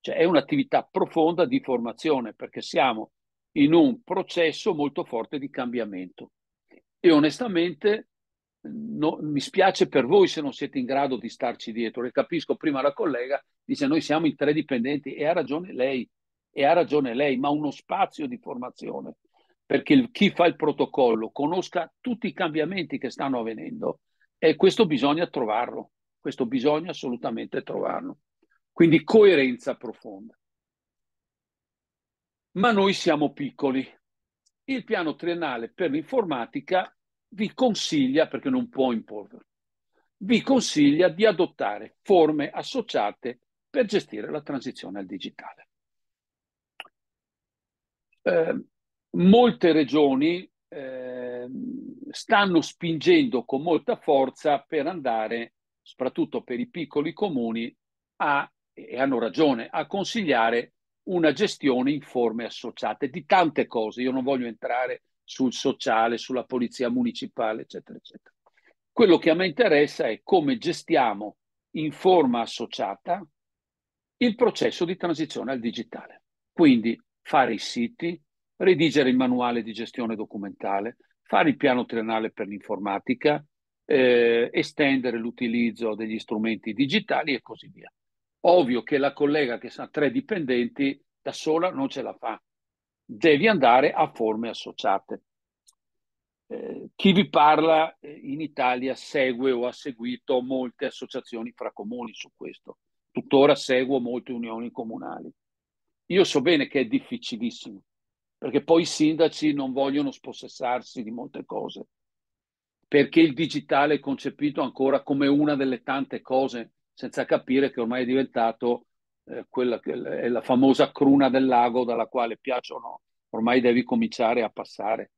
Cioè è un'attività profonda di formazione perché siamo in un processo molto forte di cambiamento. E onestamente no, mi spiace per voi se non siete in grado di starci dietro. Le capisco prima la collega, dice noi siamo in tre dipendenti e ha ragione lei, e ha ragione lei, ma uno spazio di formazione perché il, chi fa il protocollo conosca tutti i cambiamenti che stanno avvenendo e questo bisogna trovarlo, questo bisogna assolutamente trovarlo. Quindi coerenza profonda. Ma noi siamo piccoli. Il piano triennale per l'informatica vi consiglia, perché non può imporvere, vi consiglia di adottare forme associate per gestire la transizione al digitale. Ehm, molte regioni eh, stanno spingendo con molta forza per andare, soprattutto per i piccoli comuni, a, e hanno ragione, a consigliare una gestione in forme associate di tante cose. Io non voglio entrare sul sociale, sulla polizia municipale, eccetera, eccetera. Quello che a me interessa è come gestiamo in forma associata il processo di transizione al digitale. Quindi fare i siti, redigere il manuale di gestione documentale, fare il piano triennale per l'informatica, eh, estendere l'utilizzo degli strumenti digitali e così via. Ovvio che la collega che ha tre dipendenti da sola non ce la fa, devi andare a forme associate. Eh, chi vi parla eh, in Italia segue o ha seguito molte associazioni fra comuni su questo. Tuttora seguo molte unioni comunali. Io so bene che è difficilissimo, perché poi i sindaci non vogliono spossessarsi di molte cose, perché il digitale è concepito ancora come una delle tante cose, senza capire che ormai è diventato eh, quella che è la famosa cruna del lago dalla quale piacciono, ormai devi cominciare a passare.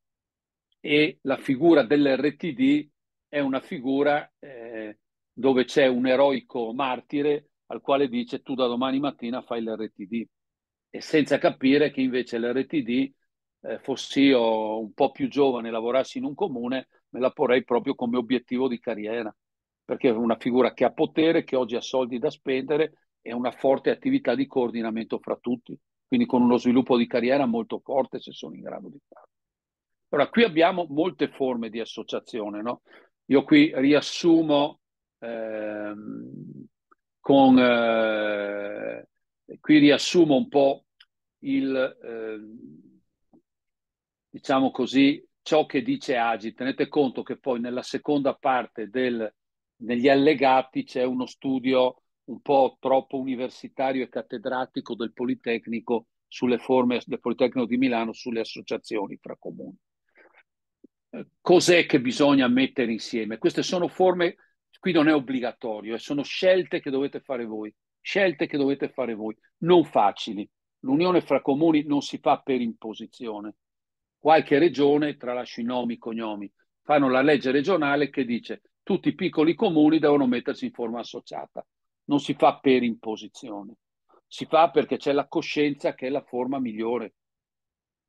E la figura dell'RTD è una figura eh, dove c'è un eroico martire al quale dice tu da domani mattina fai l'RTD e senza capire che invece l'RTD, eh, fossi io un po' più giovane e lavorassi in un comune, me la porrei proprio come obiettivo di carriera, perché è una figura che ha potere, che oggi ha soldi da spendere e una forte attività di coordinamento fra tutti, quindi con uno sviluppo di carriera molto forte se sono in grado di farlo. Allora, qui abbiamo molte forme di associazione, no? Io qui riassumo ehm, con eh, qui riassumo un po' il, eh, diciamo così, ciò che dice Agi. Tenete conto che poi nella seconda parte del, negli allegati c'è uno studio un po' troppo universitario e cattedratico del Politecnico sulle forme del Politecnico di Milano sulle associazioni fra comuni. Eh, cos'è che bisogna mettere insieme? Queste sono forme, qui non è obbligatorio, eh, sono scelte che dovete fare voi. Scelte che dovete fare voi, non facili. L'unione fra comuni non si fa per imposizione. Qualche regione, tralascio i nomi, i cognomi, fanno la legge regionale che dice tutti i piccoli comuni devono mettersi in forma associata. Non si fa per imposizione, si fa perché c'è la coscienza che è la forma migliore,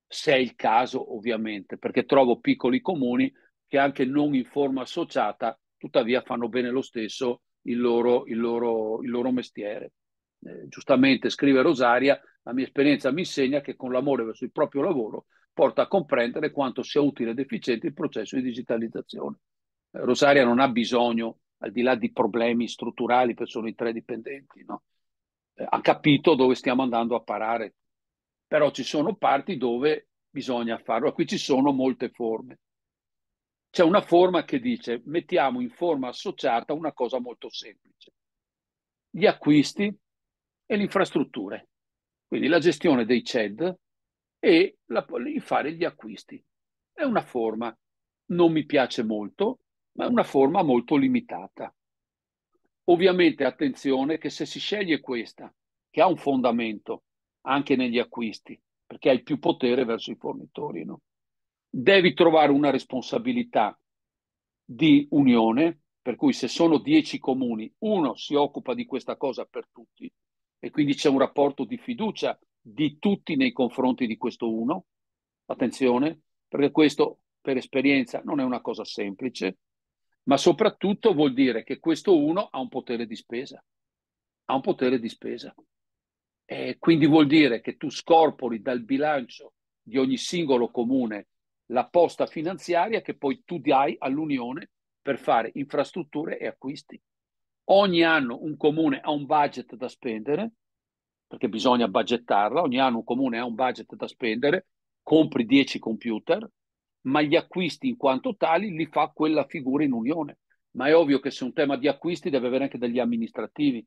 se è il caso ovviamente, perché trovo piccoli comuni che anche non in forma associata tuttavia fanno bene lo stesso il loro, il loro, il loro mestiere. Eh, giustamente scrive Rosaria, la mia esperienza mi insegna che con l'amore verso il proprio lavoro porta a comprendere quanto sia utile ed efficiente il processo di digitalizzazione. Eh, Rosaria non ha bisogno, al di là di problemi strutturali perché sono i tre dipendenti, no? eh, ha capito dove stiamo andando a parare, però ci sono parti dove bisogna farlo, qui ci sono molte forme c'è una forma che dice mettiamo in forma associata una cosa molto semplice, gli acquisti e le infrastrutture, quindi la gestione dei CED e la, fare gli acquisti. È una forma, non mi piace molto, ma è una forma molto limitata. Ovviamente attenzione che se si sceglie questa, che ha un fondamento anche negli acquisti, perché hai più potere verso i fornitori, no? devi trovare una responsabilità di unione, per cui se sono dieci comuni, uno si occupa di questa cosa per tutti e quindi c'è un rapporto di fiducia di tutti nei confronti di questo uno. Attenzione, perché questo per esperienza non è una cosa semplice, ma soprattutto vuol dire che questo uno ha un potere di spesa, ha un potere di spesa. E quindi vuol dire che tu scorpori dal bilancio di ogni singolo comune la posta finanziaria che poi tu dai all'Unione per fare infrastrutture e acquisti. Ogni anno un comune ha un budget da spendere, perché bisogna budgettarla, ogni anno un comune ha un budget da spendere, compri 10 computer, ma gli acquisti in quanto tali li fa quella figura in unione. Ma è ovvio che se un tema di acquisti deve avere anche degli amministrativi,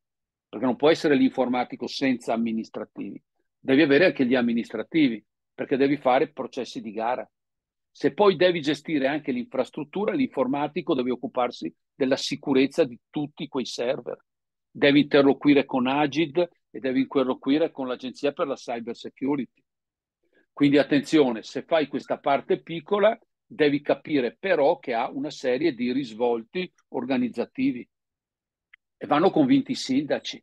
perché non può essere l'informatico senza amministrativi. Devi avere anche gli amministrativi, perché devi fare processi di gara, se poi devi gestire anche l'infrastruttura, l'informatico deve occuparsi della sicurezza di tutti quei server. Devi interloquire con Agid e devi interloquire con l'Agenzia per la Cyber Security. Quindi attenzione, se fai questa parte piccola, devi capire però che ha una serie di risvolti organizzativi. E vanno convinti i sindaci,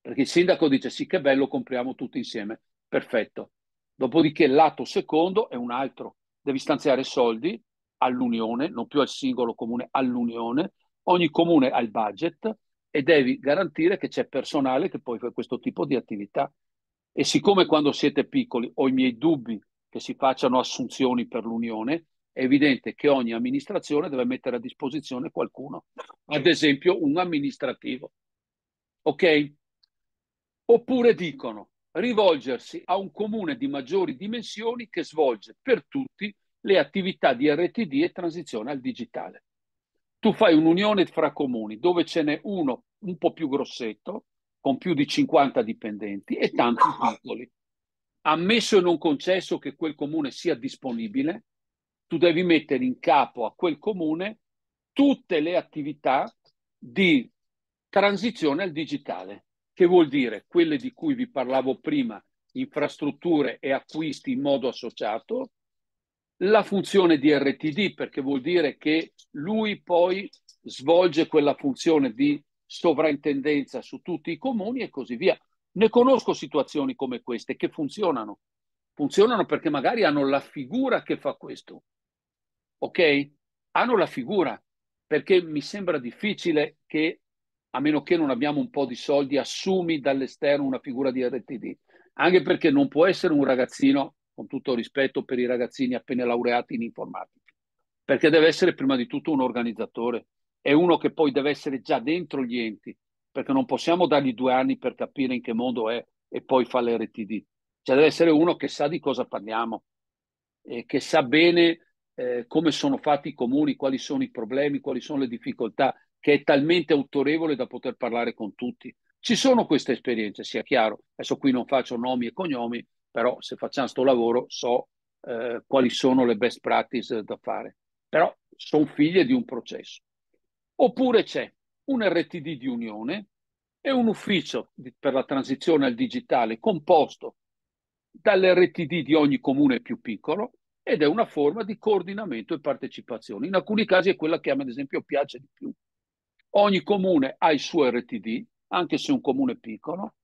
perché il sindaco dice sì che bello, compriamo tutti insieme, perfetto. Dopodiché il lato secondo è un altro, devi stanziare soldi all'Unione, non più al singolo comune, all'Unione, ogni comune ha il budget e devi garantire che c'è personale che poi fa questo tipo di attività. E siccome quando siete piccoli ho i miei dubbi che si facciano assunzioni per l'Unione, è evidente che ogni amministrazione deve mettere a disposizione qualcuno, ad certo. esempio un amministrativo. Ok? Oppure dicono, rivolgersi a un comune di maggiori dimensioni che svolge per tutti le attività di RTD e transizione al digitale. Tu fai un'unione fra comuni dove ce n'è uno un po' più grossetto, con più di 50 dipendenti e tanti piccoli. Ammesso e non concesso che quel comune sia disponibile, tu devi mettere in capo a quel comune tutte le attività di transizione al digitale che vuol dire quelle di cui vi parlavo prima, infrastrutture e acquisti in modo associato, la funzione di RTD, perché vuol dire che lui poi svolge quella funzione di sovrintendenza su tutti i comuni e così via. Ne conosco situazioni come queste che funzionano. Funzionano perché magari hanno la figura che fa questo. Ok? Hanno la figura, perché mi sembra difficile che a meno che non abbiamo un po' di soldi, assumi dall'esterno una figura di RTD, anche perché non può essere un ragazzino, con tutto rispetto per i ragazzini appena laureati in informatica, perché deve essere prima di tutto un organizzatore, è uno che poi deve essere già dentro gli enti, perché non possiamo dargli due anni per capire in che mondo è e poi fa l'RTD, cioè deve essere uno che sa di cosa parliamo, eh, che sa bene eh, come sono fatti i comuni, quali sono i problemi, quali sono le difficoltà, che è talmente autorevole da poter parlare con tutti. Ci sono queste esperienze, sia chiaro. Adesso qui non faccio nomi e cognomi, però se facciamo questo lavoro so eh, quali sono le best practice da fare. Però sono figlie di un processo. Oppure c'è un RTD di unione e un ufficio di, per la transizione al digitale composto dall'RTD di ogni comune più piccolo ed è una forma di coordinamento e partecipazione. In alcuni casi è quella che a me, ad esempio, piace di più, Ogni comune ha il suo RTD, anche se un comune piccolo.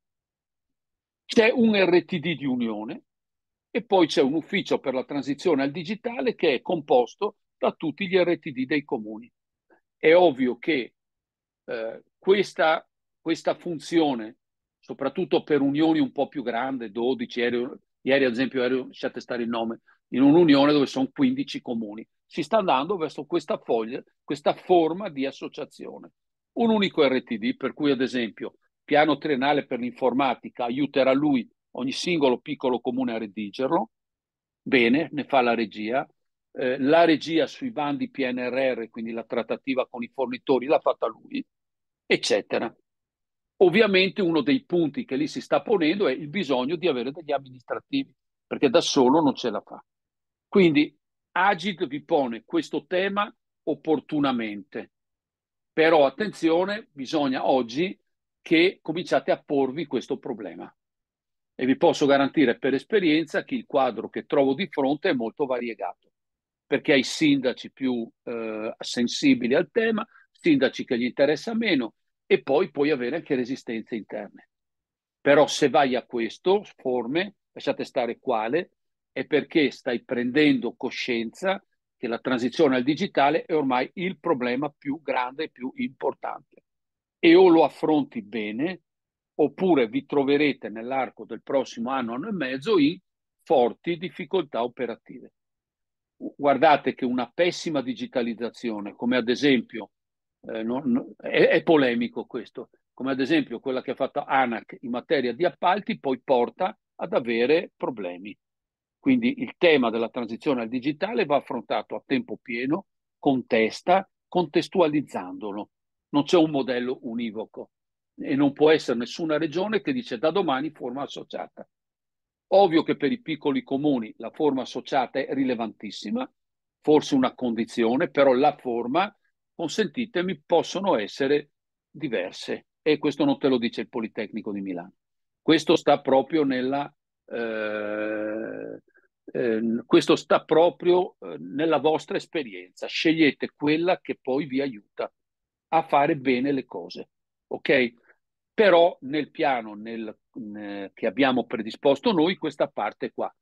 C'è un RTD di unione e poi c'è un ufficio per la transizione al digitale che è composto da tutti gli RTD dei comuni. È ovvio che eh, questa, questa funzione, soprattutto per unioni un po' più grandi, 12, ieri, ieri ad esempio, ero, lasciate stare il nome, in un'unione dove sono 15 comuni. Si sta andando verso questa, foglia, questa forma di associazione. Un unico RTD, per cui ad esempio piano triennale per l'informatica aiuterà lui ogni singolo piccolo comune a redigerlo. Bene, ne fa la regia. Eh, la regia sui bandi PNRR, quindi la trattativa con i fornitori, l'ha fatta lui, eccetera. Ovviamente uno dei punti che lì si sta ponendo è il bisogno di avere degli amministrativi, perché da solo non ce la fa. Quindi Agit vi pone questo tema opportunamente, però attenzione, bisogna oggi che cominciate a porvi questo problema. E vi posso garantire per esperienza che il quadro che trovo di fronte è molto variegato, perché hai sindaci più eh, sensibili al tema, sindaci che gli interessa meno e poi puoi avere anche resistenze interne. Però se vai a questo, forme, lasciate stare quale, è perché stai prendendo coscienza che la transizione al digitale è ormai il problema più grande e più importante. E o lo affronti bene, oppure vi troverete nell'arco del prossimo anno, anno e mezzo in forti difficoltà operative. Guardate che una pessima digitalizzazione, come ad esempio, eh, non, è, è polemico questo, come ad esempio quella che ha fatto ANAC in materia di appalti, poi porta ad avere problemi quindi il tema della transizione al digitale va affrontato a tempo pieno, con testa, contestualizzandolo. Non c'è un modello univoco e non può essere nessuna regione che dice da domani forma associata. Ovvio che per i piccoli comuni la forma associata è rilevantissima, forse una condizione, però la forma, consentitemi, possono essere diverse e questo non te lo dice il Politecnico di Milano. Questo sta proprio nella eh, Ehm, questo sta proprio eh, nella vostra esperienza, scegliete quella che poi vi aiuta a fare bene le cose, ok? Però nel piano nel, nel, che abbiamo predisposto noi, questa parte qua.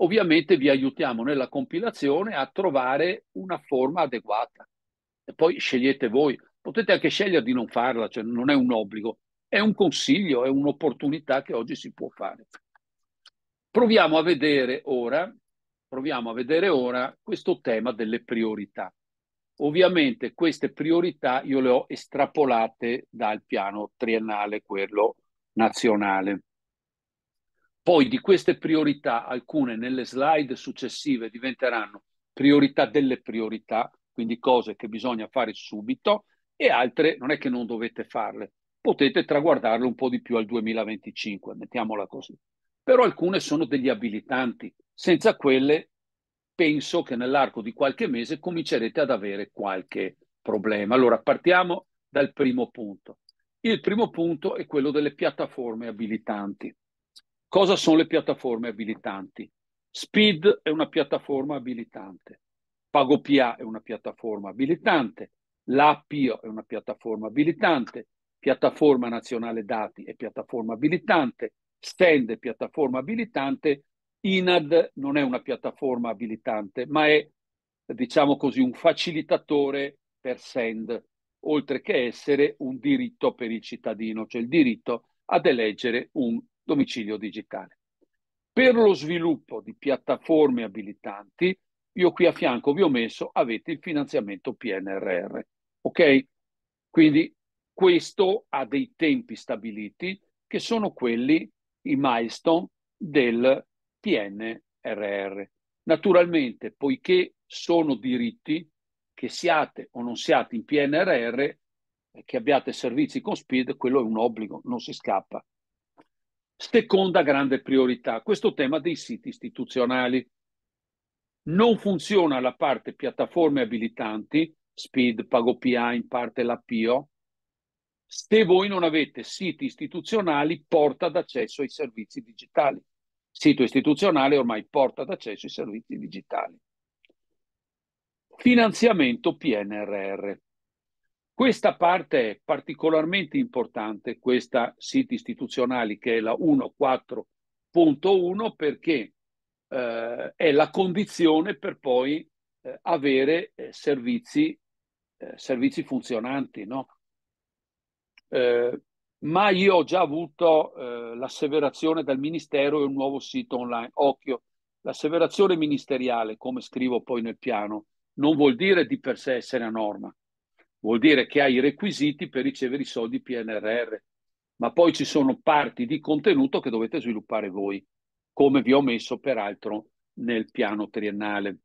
Ovviamente vi aiutiamo nella compilazione a trovare una forma adeguata. E poi scegliete voi, potete anche scegliere di non farla, cioè non è un obbligo, è un consiglio, è un'opportunità che oggi si può fare. Proviamo a vedere ora, proviamo a vedere ora questo tema delle priorità. Ovviamente queste priorità io le ho estrapolate dal piano triennale, quello nazionale. Poi di queste priorità, alcune nelle slide successive diventeranno priorità delle priorità, quindi cose che bisogna fare subito, e altre non è che non dovete farle, potete traguardarle un po' di più al 2025, mettiamola così però alcune sono degli abilitanti. Senza quelle penso che nell'arco di qualche mese comincerete ad avere qualche problema. Allora partiamo dal primo punto. Il primo punto è quello delle piattaforme abilitanti. Cosa sono le piattaforme abilitanti? Speed è una piattaforma abilitante, PagoPA è una piattaforma abilitante, l'Appio è una piattaforma abilitante, Piattaforma Nazionale Dati è piattaforma abilitante, stand piattaforma abilitante, INAD non è una piattaforma abilitante, ma è, diciamo così, un facilitatore per SEND, oltre che essere un diritto per il cittadino, cioè il diritto ad eleggere un domicilio digitale. Per lo sviluppo di piattaforme abilitanti, io qui a fianco vi ho messo, avete il finanziamento PNRR. Ok? Quindi questo ha dei tempi stabiliti che sono quelli i milestone del PNRR. Naturalmente, poiché sono diritti che siate o non siate in PNRR, che abbiate servizi con speed, quello è un obbligo, non si scappa. Seconda grande priorità, questo tema dei siti istituzionali. Non funziona la parte piattaforme abilitanti, Speed, PagoPA, in parte l'APIO, se voi non avete siti istituzionali, porta d'accesso ai servizi digitali. Sito istituzionale ormai porta d'accesso ai servizi digitali. Finanziamento PNRR. Questa parte è particolarmente importante, questa siti istituzionali che è la 1.4.1 perché eh, è la condizione per poi eh, avere eh, servizi, eh, servizi funzionanti, no? Eh, ma io ho già avuto eh, l'asseverazione dal Ministero e un nuovo sito online. Occhio, l'asseverazione ministeriale, come scrivo poi nel piano, non vuol dire di per sé essere a norma, vuol dire che hai i requisiti per ricevere i soldi PNRR, ma poi ci sono parti di contenuto che dovete sviluppare voi, come vi ho messo peraltro nel piano triennale.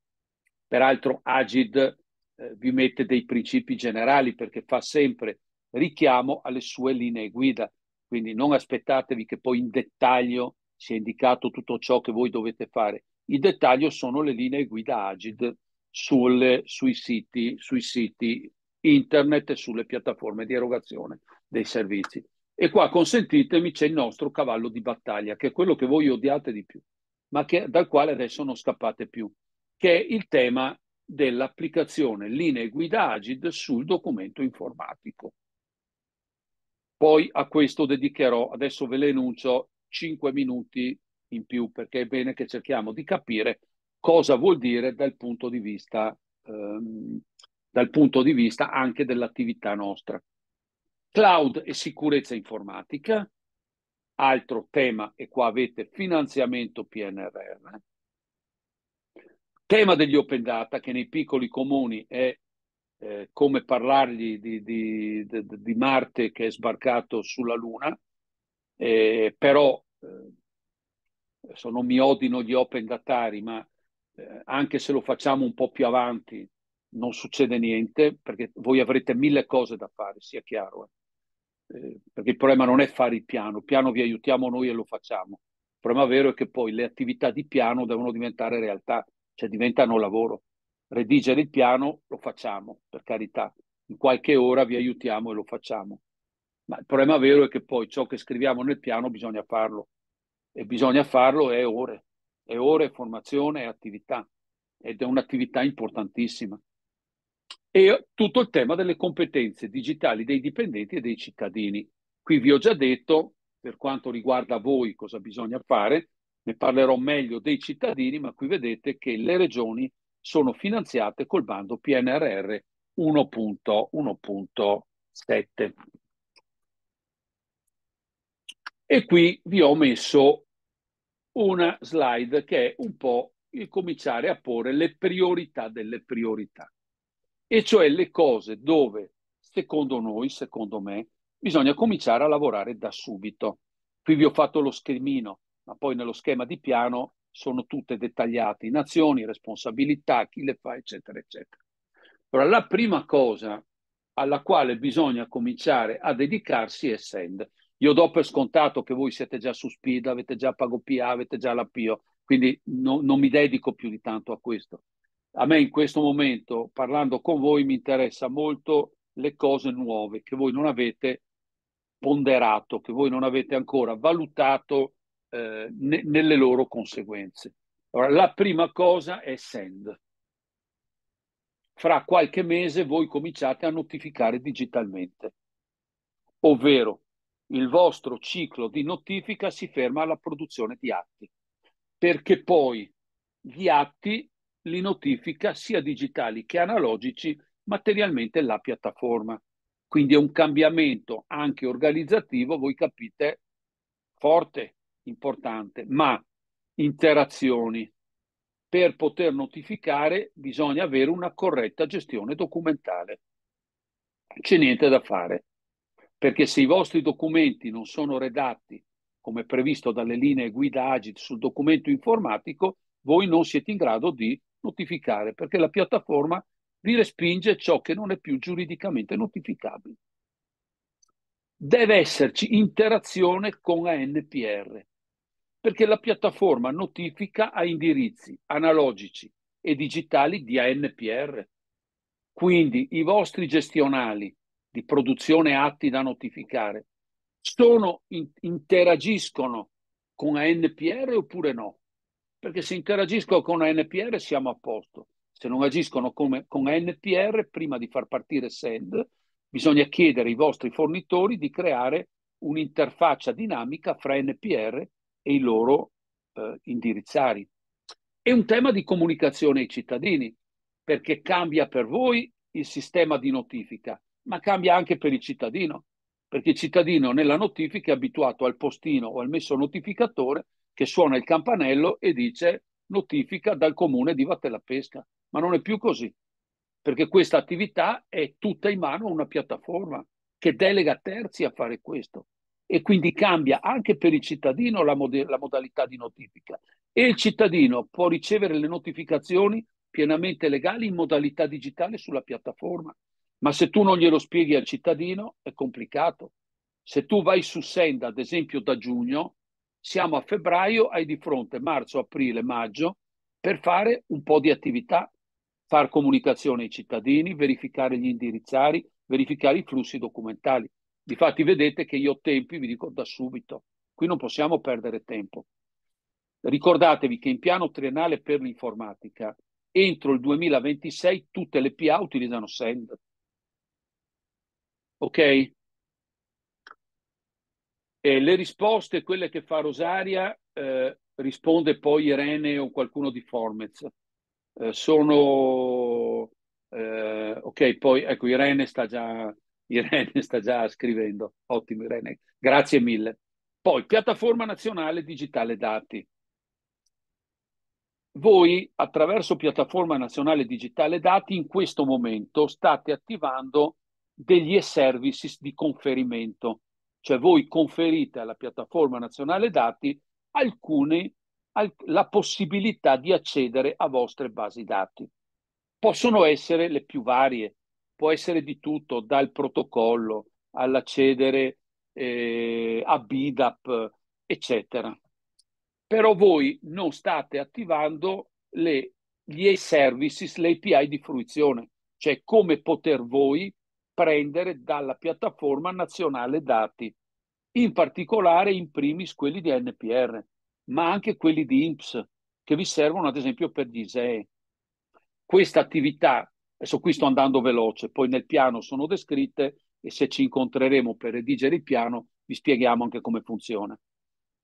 Peraltro Agid eh, vi mette dei principi generali perché fa sempre richiamo alle sue linee guida. Quindi non aspettatevi che poi in dettaglio sia indicato tutto ciò che voi dovete fare. Il dettaglio sono le linee guida Agid sul, sui, siti, sui siti internet e sulle piattaforme di erogazione dei servizi. E qua consentitemi c'è il nostro cavallo di battaglia, che è quello che voi odiate di più, ma che, dal quale adesso non scappate più, che è il tema dell'applicazione linee guida Agid sul documento informatico. Poi a questo dedicherò, adesso ve le enuncio, 5 minuti in più perché è bene che cerchiamo di capire cosa vuol dire dal punto di vista, ehm, dal punto di vista anche dell'attività nostra. Cloud e sicurezza informatica, altro tema, e qua avete finanziamento PNRR. Tema degli open data che nei piccoli comuni è eh, come parlargli di, di, di, di, Marte che è sbarcato sulla Luna, eh, però eh, adesso non mi odino gli open datari, ma eh, anche se lo facciamo un po' più avanti non succede niente perché voi avrete mille cose da fare, sia chiaro. Eh, perché il problema non è fare il piano, il piano vi aiutiamo noi e lo facciamo. Il problema vero è che poi le attività di piano devono diventare realtà, cioè diventano lavoro redigere il piano, lo facciamo, per carità, in qualche ora vi aiutiamo e lo facciamo. Ma il problema vero è che poi ciò che scriviamo nel piano bisogna farlo e bisogna farlo è ore, è ore, formazione e attività ed è un'attività importantissima. E tutto il tema delle competenze digitali dei dipendenti e dei cittadini. Qui vi ho già detto, per quanto riguarda voi, cosa bisogna fare, ne parlerò meglio dei cittadini, ma qui vedete che le regioni sono finanziate col bando PNRR 1.1.7. E qui vi ho messo una slide che è un po' il cominciare a porre le priorità delle priorità, e cioè le cose dove, secondo noi, secondo me, bisogna cominciare a lavorare da subito. Qui vi ho fatto lo schermino, ma poi nello schema di piano sono tutte dettagliate in azioni, responsabilità, chi le fa, eccetera, eccetera. Allora, la prima cosa alla quale bisogna cominciare a dedicarsi è Send. Io do per scontato che voi siete già su Speed, avete già Pago PA, avete già l'APIO, quindi no, non mi dedico più di tanto a questo. A me in questo momento, parlando con voi, mi interessa molto le cose nuove che voi non avete ponderato, che voi non avete ancora valutato eh, ne, nelle loro conseguenze. Allora, la prima cosa è send. Fra qualche mese voi cominciate a notificare digitalmente, ovvero il vostro ciclo di notifica si ferma alla produzione di atti, perché poi gli atti li notifica sia digitali che analogici materialmente la piattaforma. Quindi è un cambiamento anche organizzativo, voi capite, forte, importante, ma interazioni. Per poter notificare bisogna avere una corretta gestione documentale. C'è niente da fare, perché se i vostri documenti non sono redatti come previsto dalle linee guida Agit sul documento informatico, voi non siete in grado di notificare, perché la piattaforma vi respinge ciò che non è più giuridicamente notificabile. Deve esserci interazione con ANPR perché la piattaforma notifica a indirizzi analogici e digitali di ANPR. Quindi i vostri gestionali di produzione atti da notificare sono, in, interagiscono con ANPR oppure no? Perché se interagiscono con ANPR siamo a posto. Se non agiscono come, con ANPR, prima di far partire SEND, bisogna chiedere ai vostri fornitori di creare un'interfaccia dinamica fra NPR e i loro eh, indirizzari. È un tema di comunicazione ai cittadini, perché cambia per voi il sistema di notifica, ma cambia anche per il cittadino, perché il cittadino nella notifica è abituato al postino o al messo notificatore che suona il campanello e dice notifica dal comune di Vattelapesca, ma non è più così, perché questa attività è tutta in mano a una piattaforma che delega terzi a fare questo e quindi cambia anche per il cittadino la, mod- la modalità di notifica e il cittadino può ricevere le notificazioni pienamente legali in modalità digitale sulla piattaforma. Ma se tu non glielo spieghi al cittadino è complicato. Se tu vai su Senda, ad esempio, da giugno, siamo a febbraio, hai di fronte marzo, aprile, maggio per fare un po' di attività, far comunicazione ai cittadini, verificare gli indirizzari, verificare i flussi documentali. Difatti vedete che io ho tempi vi dico da subito, qui non possiamo perdere tempo. Ricordatevi che in piano triennale per l'informatica entro il 2026 tutte le PA utilizzano SEND. Ok? E le risposte, quelle che fa Rosaria, eh, risponde poi Irene o qualcuno di Formez. Eh, sono... Eh, ok, poi ecco Irene sta già Irene sta già scrivendo, ottimo Irene, grazie mille. Poi, piattaforma nazionale digitale dati. Voi attraverso piattaforma nazionale digitale dati in questo momento state attivando degli e-services di conferimento, cioè voi conferite alla piattaforma nazionale dati alcune, al, la possibilità di accedere a vostre basi dati. Possono essere le più varie, può essere di tutto, dal protocollo all'accedere eh, a BIDAP, eccetera. Però voi non state attivando le, gli e-services, le API di fruizione, cioè come poter voi prendere dalla piattaforma nazionale dati, in particolare in primis quelli di NPR, ma anche quelli di INPS, che vi servono ad esempio per gli ISEE. Questa attività Adesso qui sto andando veloce, poi nel piano sono descritte e se ci incontreremo per redigere il piano vi spieghiamo anche come funziona.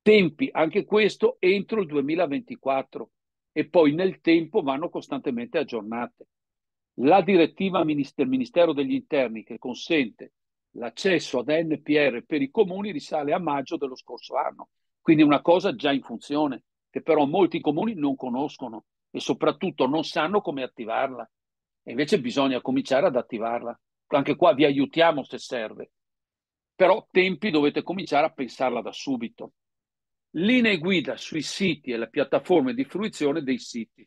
Tempi, anche questo entro il 2024 e poi nel tempo vanno costantemente aggiornate. La direttiva del Ministero degli Interni che consente l'accesso ad NPR per i comuni risale a maggio dello scorso anno, quindi è una cosa già in funzione che però molti comuni non conoscono e soprattutto non sanno come attivarla. E invece bisogna cominciare ad attivarla. Anche qua vi aiutiamo se serve. Però tempi dovete cominciare a pensarla da subito. Linee guida sui siti e le piattaforme di fruizione dei siti.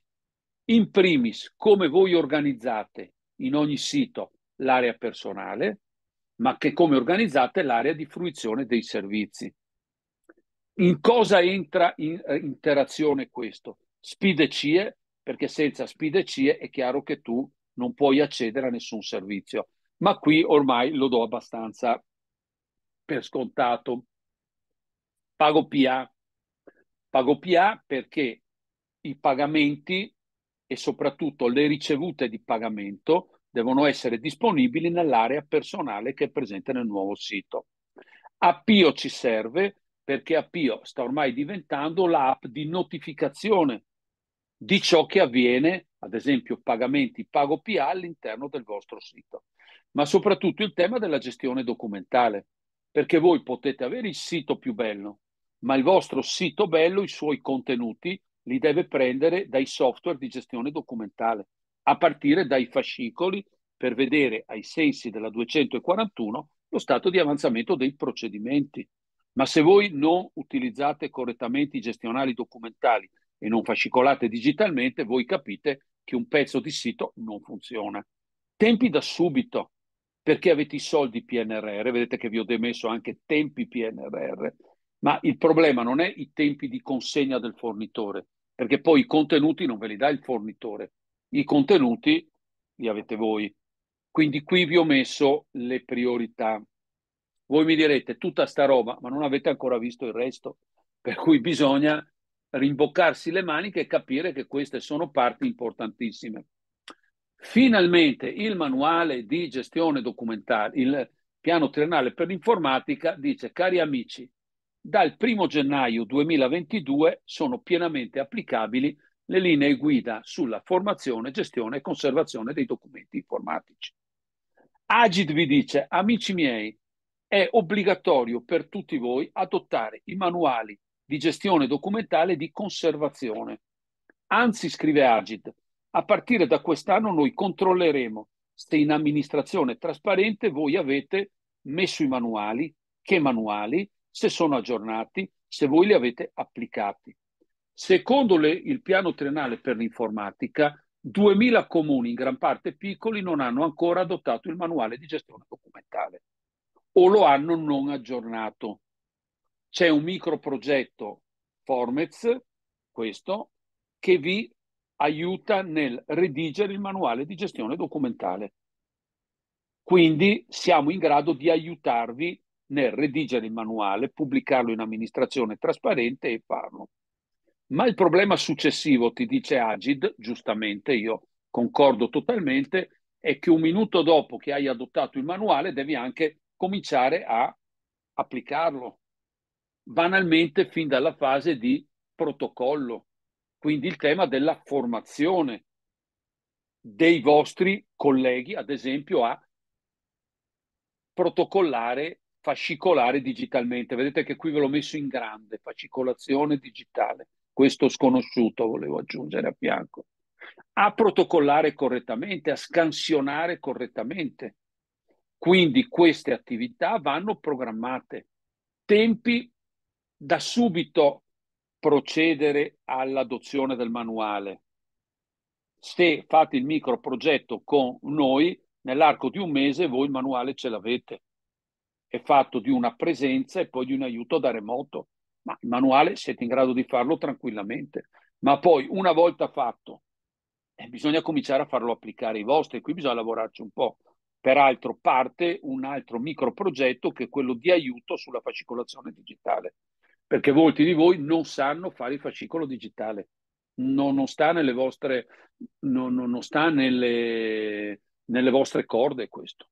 In primis, come voi organizzate in ogni sito l'area personale, ma che come organizzate l'area di fruizione dei servizi. In cosa entra in eh, interazione questo? Spide CIE, perché senza spide CIE è chiaro che tu non puoi accedere a nessun servizio. Ma qui ormai lo do abbastanza per scontato. Pago PA. Pago PA perché i pagamenti e soprattutto le ricevute di pagamento devono essere disponibili nell'area personale che è presente nel nuovo sito. Appio ci serve perché Appio sta ormai diventando l'app di notificazione di ciò che avviene ad esempio pagamenti pago PA all'interno del vostro sito, ma soprattutto il tema della gestione documentale, perché voi potete avere il sito più bello, ma il vostro sito bello, i suoi contenuti, li deve prendere dai software di gestione documentale, a partire dai fascicoli per vedere ai sensi della 241 lo stato di avanzamento dei procedimenti. Ma se voi non utilizzate correttamente i gestionali documentali e non fascicolate digitalmente, voi capite che un pezzo di sito non funziona. Tempi da subito, perché avete i soldi PNRR, vedete che vi ho demesso anche tempi PNRR, ma il problema non è i tempi di consegna del fornitore, perché poi i contenuti non ve li dà il fornitore, i contenuti li avete voi. Quindi qui vi ho messo le priorità. Voi mi direte tutta sta roba, ma non avete ancora visto il resto, per cui bisogna rimboccarsi le maniche e capire che queste sono parti importantissime. Mm. Finalmente il manuale di gestione documentare, il piano triennale per l'informatica, dice cari amici, dal 1 gennaio 2022 sono pienamente applicabili le linee guida sulla formazione, gestione e conservazione dei documenti informatici. Agid vi dice, amici miei, è obbligatorio per tutti voi adottare i manuali di gestione documentale e di conservazione. Anzi, scrive Agid, a partire da quest'anno noi controlleremo se in amministrazione trasparente voi avete messo i manuali, che manuali, se sono aggiornati, se voi li avete applicati. Secondo le, il piano triennale per l'informatica, 2.000 comuni, in gran parte piccoli, non hanno ancora adottato il manuale di gestione documentale o lo hanno non aggiornato c'è un microprogetto Formez, questo, che vi aiuta nel redigere il manuale di gestione documentale. Quindi siamo in grado di aiutarvi nel redigere il manuale, pubblicarlo in amministrazione trasparente e farlo. Ma il problema successivo, ti dice Agid, giustamente, io concordo totalmente, è che un minuto dopo che hai adottato il manuale devi anche cominciare a applicarlo, banalmente fin dalla fase di protocollo, quindi il tema della formazione dei vostri colleghi, ad esempio, a protocollare, fascicolare digitalmente. Vedete che qui ve l'ho messo in grande, fascicolazione digitale, questo sconosciuto volevo aggiungere a fianco, a protocollare correttamente, a scansionare correttamente. Quindi queste attività vanno programmate, tempi da subito procedere all'adozione del manuale. Se fate il micro progetto con noi, nell'arco di un mese voi il manuale ce l'avete. È fatto di una presenza e poi di un aiuto da remoto. Ma il manuale siete in grado di farlo tranquillamente. Ma poi, una volta fatto, eh, bisogna cominciare a farlo applicare ai vostri. Qui bisogna lavorarci un po'. Peraltro parte un altro micro progetto che è quello di aiuto sulla fascicolazione digitale perché molti di voi non sanno fare il fascicolo digitale, non, non sta nelle vostre, non, non sta nelle, nelle vostre corde questo.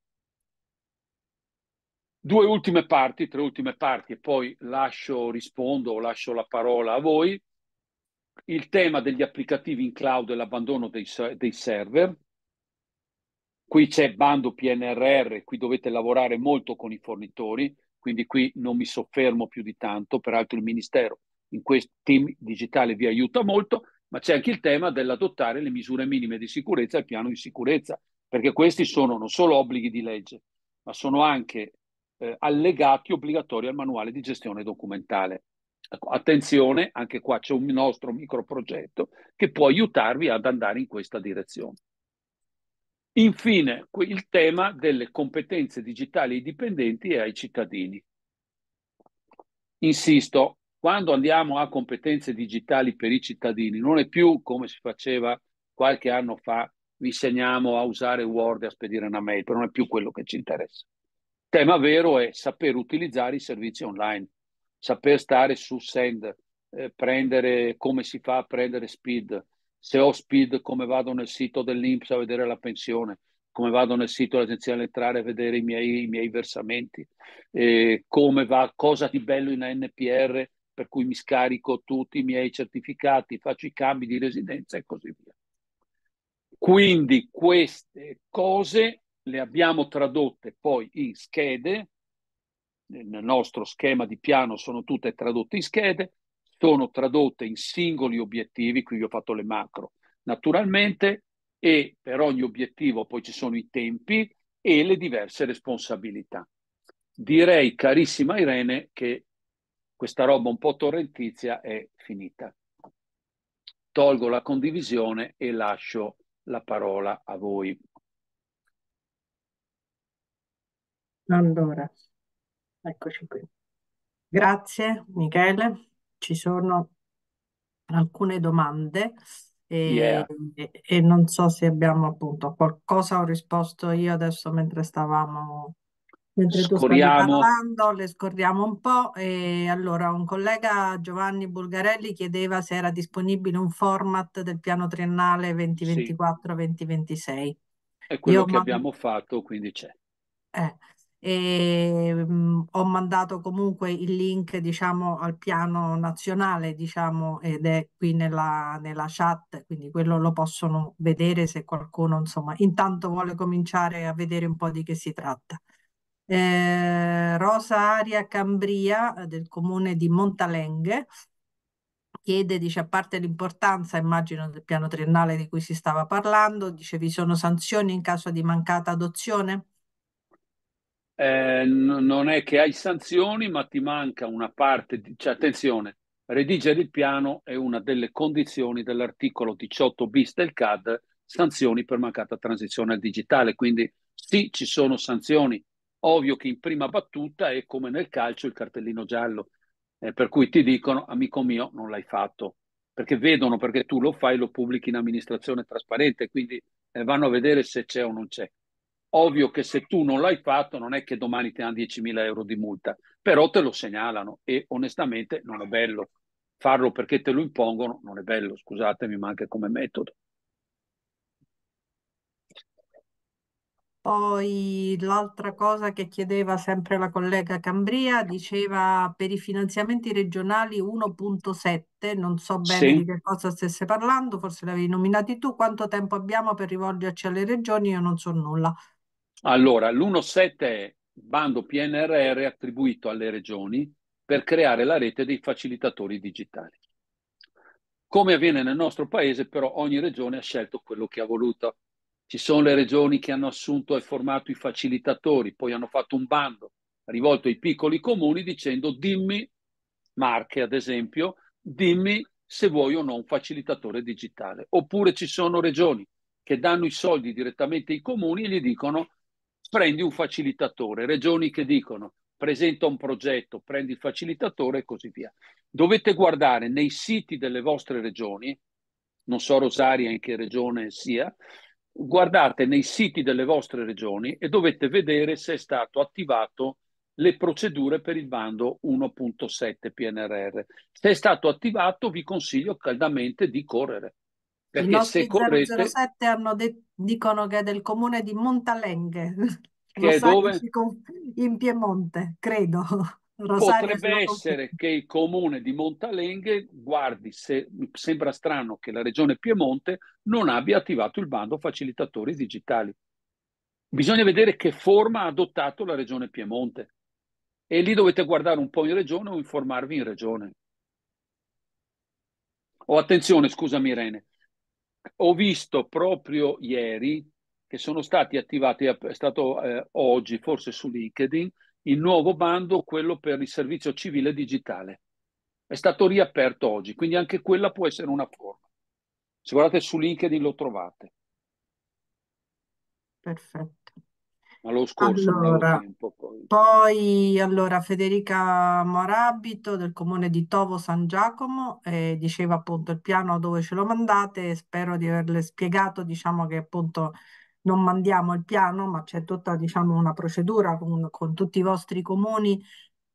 Due ultime parti, tre ultime parti e poi lascio, rispondo o lascio la parola a voi. Il tema degli applicativi in cloud e l'abbandono dei, dei server. Qui c'è bando PNRR, qui dovete lavorare molto con i fornitori, quindi qui non mi soffermo più di tanto, peraltro il Ministero in questo team digitale vi aiuta molto, ma c'è anche il tema dell'adottare le misure minime di sicurezza e il piano di sicurezza, perché questi sono non solo obblighi di legge, ma sono anche eh, allegati obbligatori al manuale di gestione documentale. Ecco, attenzione, anche qua c'è un nostro microprogetto che può aiutarvi ad andare in questa direzione. Infine, il tema delle competenze digitali ai dipendenti e ai cittadini. Insisto, quando andiamo a competenze digitali per i cittadini, non è più come si faceva qualche anno fa, vi insegniamo a usare Word e a spedire una mail, però non è più quello che ci interessa. Il tema vero è saper utilizzare i servizi online, saper stare su Send, eh, prendere come si fa a prendere Speed, se ho speed come vado nel sito dell'Inps a vedere la pensione, come vado nel sito dell'agenzia elettorale a vedere i miei, i miei versamenti, come va, cosa di bello in ANPR per cui mi scarico tutti i miei certificati, faccio i cambi di residenza e così via. Quindi queste cose le abbiamo tradotte poi in schede, nel nostro schema di piano sono tutte tradotte in schede, sono tradotte in singoli obiettivi, qui ho fatto le macro, naturalmente, e per ogni obiettivo poi ci sono i tempi e le diverse responsabilità. Direi, carissima Irene, che questa roba un po' torrentizia è finita. Tolgo la condivisione e lascio la parola a voi. Allora, eccoci qui. Grazie Michele ci sono alcune domande e, e, e, non so se abbiamo appunto qualcosa ho risposto io adesso mentre stavamo mentre scorriamo. tu stavi parlando, le scorriamo un po' e allora un collega Giovanni Bulgarelli chiedeva se era disponibile un format del piano triennale 2024-2026 sì. è quello che man... abbiamo fatto quindi c'è eh, e, ehm, mh, mhmm, ho mandato comunque il link diciamo al piano nazionale diciamo ed è qui nella, nella chat quindi quello lo possono vedere se qualcuno insomma intanto vuole cominciare a vedere un po' di che si tratta eh, Rosa Aria Cambria eh, del comune di Montalenghe chiede, dice, a parte l'importanza, immagino, del piano triennale di cui si stava parlando, dice, vi sono sanzioni in caso di mancata adozione? eh, non è che hai sanzioni, ma ti manca una parte, di, cioè, attenzione, redigere il piano è una delle condizioni dell'articolo 18 bis del CAD, sanzioni per mancata transizione al digitale, quindi sì, ci sono sanzioni, ovvio che in prima battuta è come nel calcio il cartellino giallo, eh, per cui ti dicono, amico mio, non l'hai fatto, perché vedono, perché tu lo fai, lo pubblichi in amministrazione trasparente, quindi eh, vanno a vedere se c'è o non c'è. Ovvio che se tu non l'hai fatto non è che domani ti hanno 10.000 euro di multa, però te lo segnalano e onestamente non è bello. Farlo perché te lo impongono non è bello, scusatemi, ma anche come metodo. Poi l'altra cosa che chiedeva sempre la collega Cambria, diceva per i finanziamenti regionali 1.7, non so bene sì. di che cosa stesse parlando, forse l'avevi nominati tu, quanto tempo abbiamo per rivolgerci alle regioni? Io non so nulla. Allora, l'1.7 è bando PNRR attribuito alle regioni per creare la rete dei facilitatori digitali. Come avviene nel nostro paese, però, ogni regione ha scelto quello che ha voluto. Ci sono le regioni che hanno assunto e formato i facilitatori, poi hanno fatto un bando rivolto ai piccoli comuni dicendo dimmi, Marche ad esempio, dimmi se vuoi o no un facilitatore digitale. Oppure ci sono regioni che danno i soldi direttamente ai comuni e gli dicono prendi un facilitatore, regioni che dicono presenta un progetto, prendi il facilitatore e così via. Dovete guardare nei siti delle vostre regioni, non so Rosaria in che regione sia, guardate nei siti delle vostre regioni e dovete vedere se è stato attivato le procedure per il bando 1.7 PNRR. Se è stato attivato vi consiglio caldamente di correre. Perché I nostri se correte, 007 hanno de- dicono che è del comune di Montalenghe, che dove? in Piemonte, credo. Rosario Potrebbe essere che il comune di Montalenghe, guardi, se, sembra strano che la regione Piemonte non abbia attivato il bando facilitatori digitali. Bisogna vedere che forma ha adottato la regione Piemonte. E lì dovete guardare un po' in regione o informarvi in regione. Oh, attenzione, scusami Irene, ho visto proprio ieri che sono stati attivati, è stato eh, oggi forse su LinkedIn, il nuovo bando, quello per il servizio civile digitale. È stato riaperto oggi, quindi anche quella può essere una forma. Se guardate su LinkedIn lo trovate. Perfetto lo scorso Allora, tempo poi. poi allora, Federica Morabito del comune di Tovo San Giacomo eh, diceva appunto il piano dove ce lo mandate, spero di averle spiegato, diciamo che appunto non mandiamo il piano, ma c'è tutta diciamo, una procedura con, con tutti i vostri comuni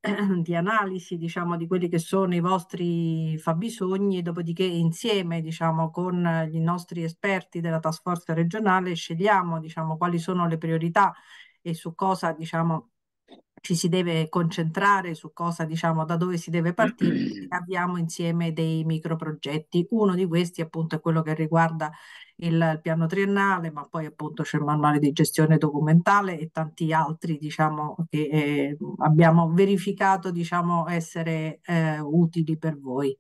di analisi, diciamo, di quelli che sono i vostri fabbisogni, dopodiché insieme, diciamo, con i nostri esperti della task force regionale scegliamo, diciamo, quali sono le priorità e su cosa diciamo ci si deve concentrare su cosa diciamo da dove si deve partire abbiamo insieme dei microprogetti uno di questi appunto è quello che riguarda il piano triennale ma poi appunto c'è il manuale di gestione documentale e tanti altri diciamo che eh, abbiamo verificato diciamo essere eh, utili per voi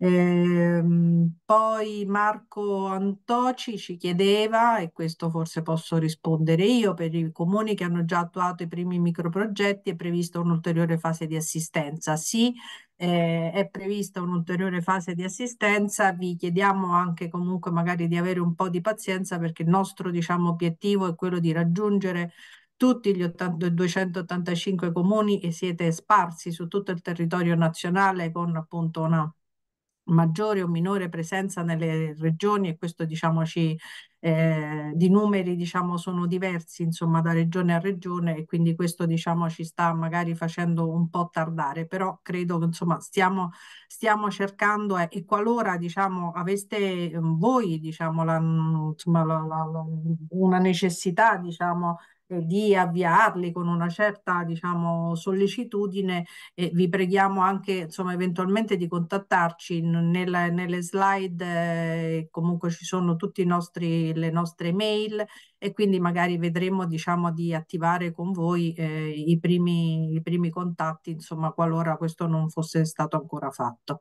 Ehm, poi Marco Antoci ci chiedeva, e questo forse posso rispondere io, per i comuni che hanno già attuato i primi microprogetti è prevista un'ulteriore fase di assistenza. Sì, eh, è prevista un'ulteriore fase di assistenza, vi chiediamo anche comunque magari di avere un po' di pazienza perché il nostro diciamo, obiettivo è quello di raggiungere tutti gli 80, 285 comuni e siete sparsi su tutto il territorio nazionale con appunto una maggiore o minore presenza nelle regioni e questo diciamoci eh, di numeri diciamo sono diversi insomma da regione a regione e quindi questo diciamo ci sta magari facendo un po' tardare però credo che insomma stiamo, stiamo cercando eh, e qualora diciamo aveste eh, voi diciamo la, insomma, la, la, la, una necessità diciamo di avviarli con una certa diciamo, sollecitudine e vi preghiamo anche insomma, eventualmente di contattarci nella, nelle slide eh, comunque ci sono tutte le nostre mail e quindi magari vedremo diciamo, di attivare con voi eh, i, primi, i primi contatti insomma, qualora questo non fosse stato ancora fatto.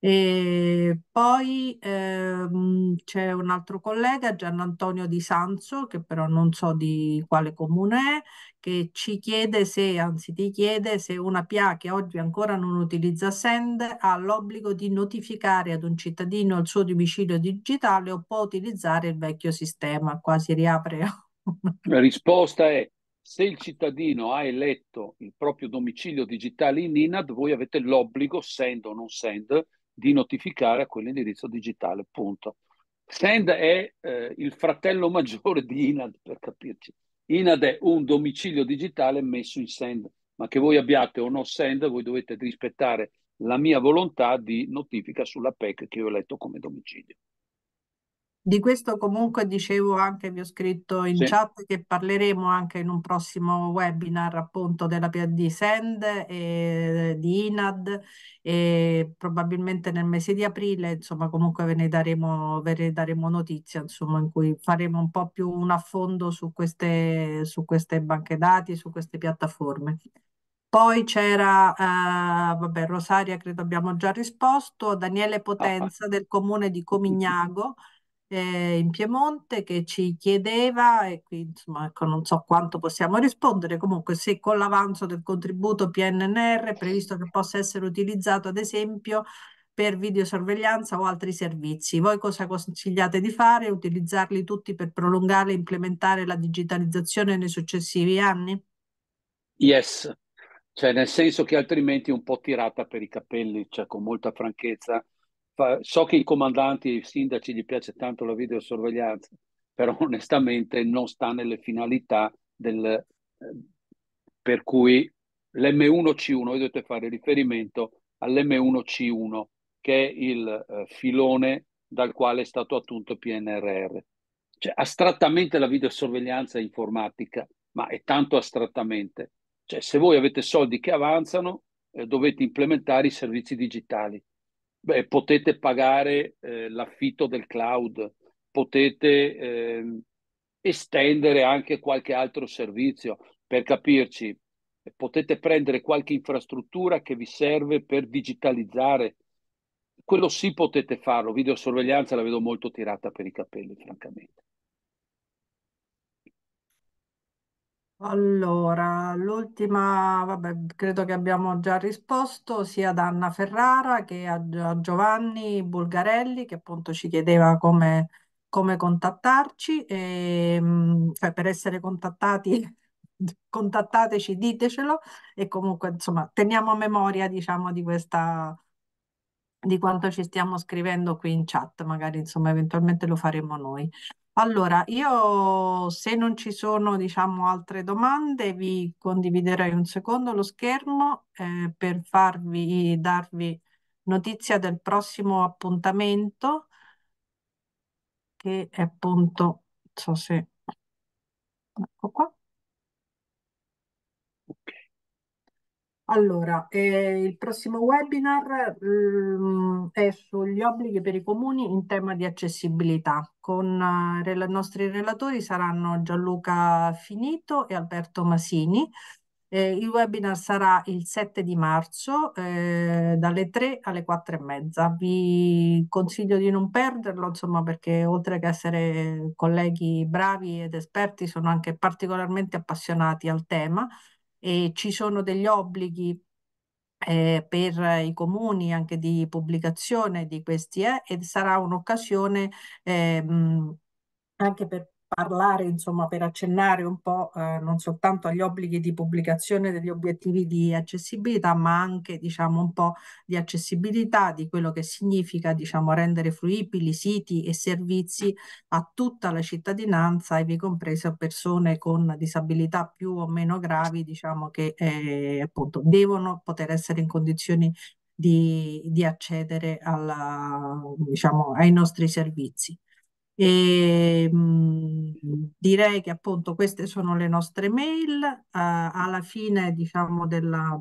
E poi ehm, c'è un altro collega, Gian Antonio Di Sanzo, che però non so di quale comune è, che ci chiede se, anzi ti chiede se una PA che oggi ancora non utilizza Send ha l'obbligo di notificare ad un cittadino il suo domicilio digitale o può utilizzare il vecchio sistema. Qua si riapre. La risposta è se il cittadino ha eletto il proprio domicilio digitale in INAD, voi avete l'obbligo, send o non send, di notificare a quell'indirizzo digitale, punto. Send è eh, il fratello maggiore di Inad, per capirci. Inad è un domicilio digitale messo in Send, ma che voi abbiate o no Send, voi dovete rispettare la mia volontà di notifica sulla PEC che io ho letto come domicilio. Di questo comunque dicevo anche, vi ho scritto in sì. chat che parleremo anche in un prossimo webinar appunto della PD Send e di INAD e probabilmente nel mese di aprile, insomma comunque ve ne daremo, ve ne daremo notizia, insomma in cui faremo un po' più un affondo su queste, su queste banche dati, su queste piattaforme. Poi c'era, eh, vabbè, Rosaria credo abbiamo già risposto, Daniele ah, ah. Potenza ah. del comune di Comignago eh, in Piemonte che ci chiedeva, e qui insomma, ecco, non so quanto possiamo rispondere, comunque se con l'avanzo del contributo PNNR è previsto che possa essere utilizzato ad esempio per videosorveglianza o altri servizi. Voi cosa consigliate di fare? Utilizzarli tutti per prolungare e implementare la digitalizzazione nei successivi anni? Yes, cioè nel senso che altrimenti è un po' tirata per i capelli, cioè con molta franchezza so che i comandanti e i sindaci gli piace tanto la videosorveglianza, però onestamente non sta nelle finalità del, eh, per cui l'M1C1, voi dovete fare riferimento all'M1C1, che è il eh, filone dal quale è stato attunto PNRR. Cioè, astrattamente la videosorveglianza informatica, ma è tanto astrattamente. Cioè, se voi avete soldi che avanzano, eh, dovete implementare i servizi digitali beh, potete pagare eh, l'affitto del cloud, potete eh, estendere anche qualche altro servizio. Per capirci, potete prendere qualche infrastruttura che vi serve per digitalizzare. Quello sì potete farlo, videosorveglianza la vedo molto tirata per i capelli, francamente. Allora, l'ultima, vabbè, credo che abbiamo già risposto sia ad Anna Ferrara che a, Giovanni Bulgarelli, che appunto ci chiedeva come, come contattarci, e, ehm, cioè per essere contattati, contattateci, ditecelo e comunque insomma teniamo a memoria, diciamo, di questa, di quanto ci stiamo scrivendo qui in chat, magari insomma eventualmente lo faremo noi. Allora, io se non ci sono, diciamo, altre domande, vi condividerei un secondo lo schermo eh, per farvi, darvi notizia del prossimo appuntamento, che è appunto, non so se, ecco qua. Allora, eh, il prossimo webinar, mh, mm, è sugli obblighi per i comuni in tema di accessibilità. Con eh, i nostri relatori saranno Gianluca Finito e Alberto Masini. Eh, il webinar sarà il 7 di marzo eh, dalle 3 alle 4 e mezza. Vi consiglio di non perderlo, insomma, perché oltre che essere colleghi bravi ed esperti, sono anche particolarmente appassionati al tema e ci sono degli obblighi eh, per i comuni anche di pubblicazione di questi eh, e sarà un'occasione eh, anche per parlare, insomma, per accennare un po' eh, non soltanto agli obblighi di pubblicazione degli obiettivi di accessibilità, ma anche, diciamo, un po' di accessibilità, di quello che significa, diciamo, rendere fruibili siti e servizi a tutta la cittadinanza, e vi comprese persone con disabilità più o meno gravi, diciamo, che eh, appunto devono poter essere in condizioni di, di accedere alla, diciamo, ai nostri servizi. E, mh, mhmm, direi che appunto queste sono le nostre mail. Uh, alla fine, diciamo, della,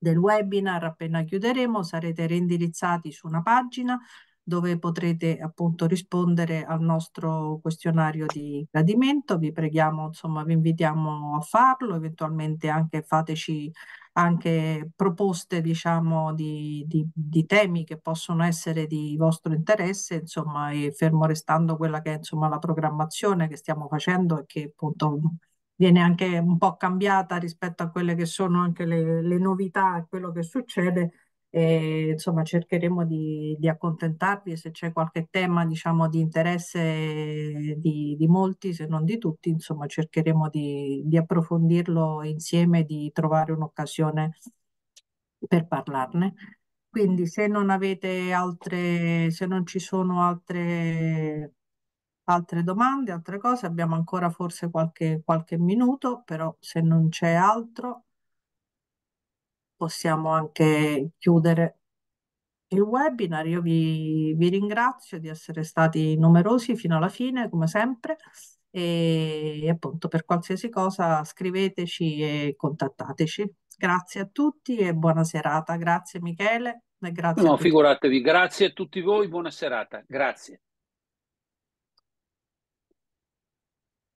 del webinar, appena chiuderemo, sarete reindirizzati su una pagina dove potrete appunto rispondere al nostro questionario di gradimento. Vi preghiamo, insomma, vi invitiamo a farlo, eventualmente anche fateci anche proposte diciamo, di, di, di, temi che possono essere di vostro interesse, insomma, e fermo restando quella che è insomma, la programmazione che stiamo facendo e che appunto viene anche un po' cambiata rispetto a quelle che sono anche le, le novità e quello che succede e, insomma, cercheremo di, di accontentarvi se c'è qualche tema diciamo, di interesse di, di, molti, se non di tutti, insomma, cercheremo di, di approfondirlo insieme, di trovare un'occasione per parlarne. Quindi se non avete altre, se non ci sono altre, altre domande, altre cose, abbiamo ancora forse qualche, qualche minuto, però se non c'è altro possiamo anche chiudere il webinar. Io vi, vi ringrazio di essere stati numerosi fino alla fine, come sempre, e appunto per qualsiasi cosa scriveteci e contattateci. Grazie a tutti e buona serata. Grazie Michele. E grazie no, figuratevi, grazie a tutti voi, buona serata. Grazie.